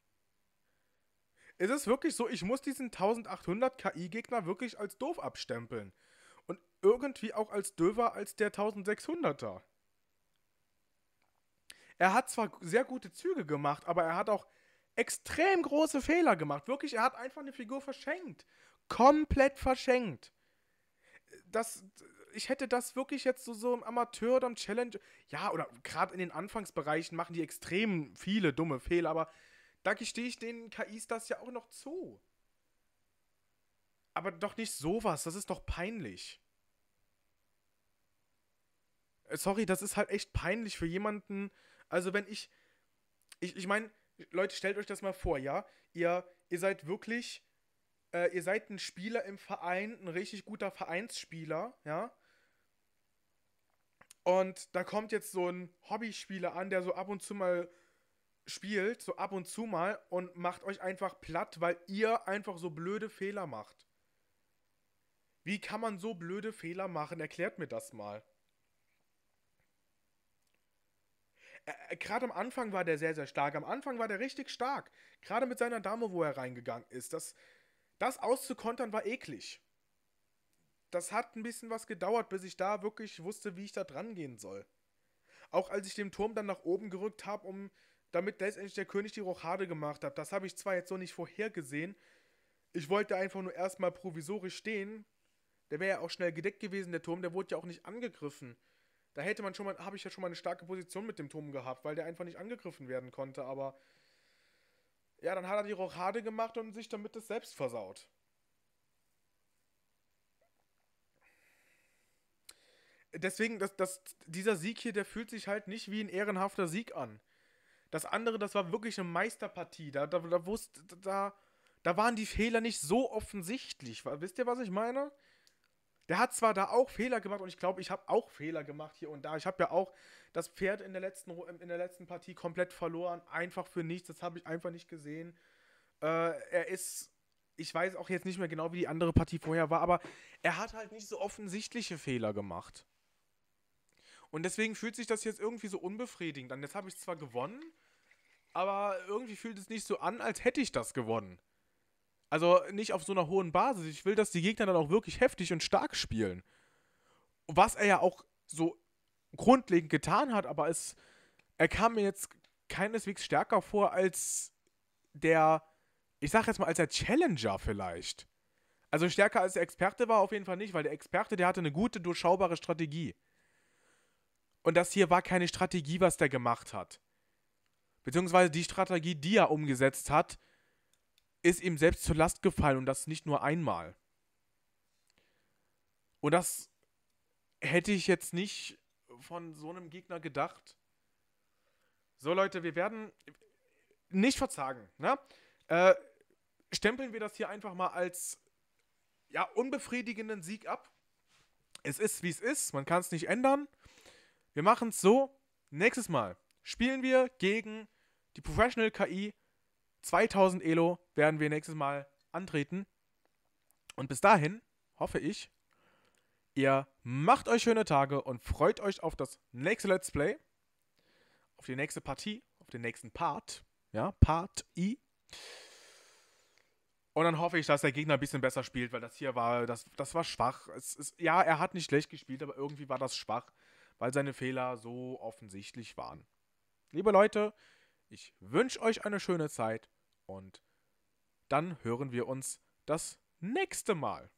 Es ist wirklich so, ich muss diesen 1800 KI-Gegner wirklich als doof abstempeln. Und irgendwie auch als döver als der 1600er. Er hat zwar sehr gute Züge gemacht, aber er hat auch extrem große Fehler gemacht. Wirklich, er hat einfach eine Figur verschenkt. Komplett verschenkt. Das, ich hätte das wirklich jetzt so, so im Amateurdom Challenge, ja, oder gerade in den Anfangsbereichen machen die extrem viele dumme Fehler, aber da gestehe ich den KIs das ja auch noch zu. Aber doch nicht sowas, das ist doch peinlich. Äh, sorry, das ist halt echt peinlich für jemanden. Also, wenn ich. Ich, ich meine, Leute, stellt euch das mal vor, ja? Ihr, ihr seid wirklich. Äh, ihr seid ein Spieler im Verein, ein richtig guter Vereinsspieler, ja? Und da kommt jetzt so ein Hobbyspieler an, der so ab und zu mal spielt, so ab und zu mal und macht euch einfach platt, weil ihr einfach so blöde Fehler macht. Wie kann man so blöde Fehler machen? Erklärt mir das mal. Gerade am Anfang war der sehr, sehr stark. Am Anfang war der richtig stark. Gerade mit seiner Dame, wo er reingegangen ist. Das, das auszukontern war eklig das hat ein bisschen was gedauert, bis ich da wirklich wusste, wie ich da dran gehen soll. Auch als ich den Turm dann nach oben gerückt habe, um damit letztendlich der König die Rochade gemacht hat, das habe ich zwar jetzt so nicht vorhergesehen. Ich wollte einfach nur erstmal provisorisch stehen. Der wäre ja auch schnell gedeckt gewesen, der Turm, der wurde ja auch nicht angegriffen. Da hätte man schon mal, habe ich ja schon mal eine starke Position mit dem Turm gehabt, weil der einfach nicht angegriffen werden konnte, aber ja, dann hat er die Rochade gemacht und sich damit das selbst versaut. deswegen, das, das, dieser Sieg hier, der fühlt sich halt nicht wie ein ehrenhafter Sieg an. Das andere, das war wirklich eine Meisterpartie. Da, da, da, wusste, da, da waren die Fehler nicht so offensichtlich. Wisst ihr, was ich meine? Der hat zwar da auch Fehler gemacht und ich glaube, ich habe auch Fehler gemacht hier und da. Ich habe ja auch das Pferd in der, letzten, in der letzten Partie komplett verloren. Einfach für nichts. Das habe ich einfach nicht gesehen. Äh, er ist ich weiß auch jetzt nicht mehr genau, wie die andere Partie vorher war, aber er hat halt nicht so offensichtliche Fehler gemacht. Und deswegen fühlt sich das jetzt irgendwie so unbefriedigend an. Jetzt habe ich zwar gewonnen, aber irgendwie fühlt es nicht so an, als hätte ich das gewonnen. Also nicht auf so einer hohen Basis. Ich will, dass die Gegner dann auch wirklich heftig und stark spielen. Was er ja auch so grundlegend getan hat, aber es, er kam mir jetzt keineswegs stärker vor als der, ich sag jetzt mal, als der Challenger vielleicht. Also stärker als der Experte war auf jeden Fall nicht, weil der Experte, der hatte eine gute, durchschaubare Strategie. Und das hier war keine Strategie, was der gemacht hat. Beziehungsweise die Strategie, die er umgesetzt hat, ist ihm selbst zur Last gefallen und das nicht nur einmal. Und das hätte ich jetzt nicht von so einem Gegner gedacht. So, Leute, wir werden nicht verzagen. Ne? Äh, stempeln wir das hier einfach mal als ja, unbefriedigenden Sieg ab. Es ist, wie es ist. Man kann es nicht ändern. Wir machen es so, nächstes Mal spielen wir gegen die Professional KI 2000 Elo werden wir nächstes Mal antreten. Und bis dahin hoffe ich, ihr macht euch schöne Tage und freut euch auf das nächste Let's Play, auf die nächste Partie, auf den nächsten Part, ja, Part I. Und dann hoffe ich, dass der Gegner ein bisschen besser spielt, weil das hier war, das, das war schwach. Es, es, ja, er hat nicht schlecht gespielt, aber irgendwie war das schwach weil seine Fehler so offensichtlich waren. Liebe Leute, ich wünsche euch eine schöne Zeit und dann hören wir uns das nächste Mal.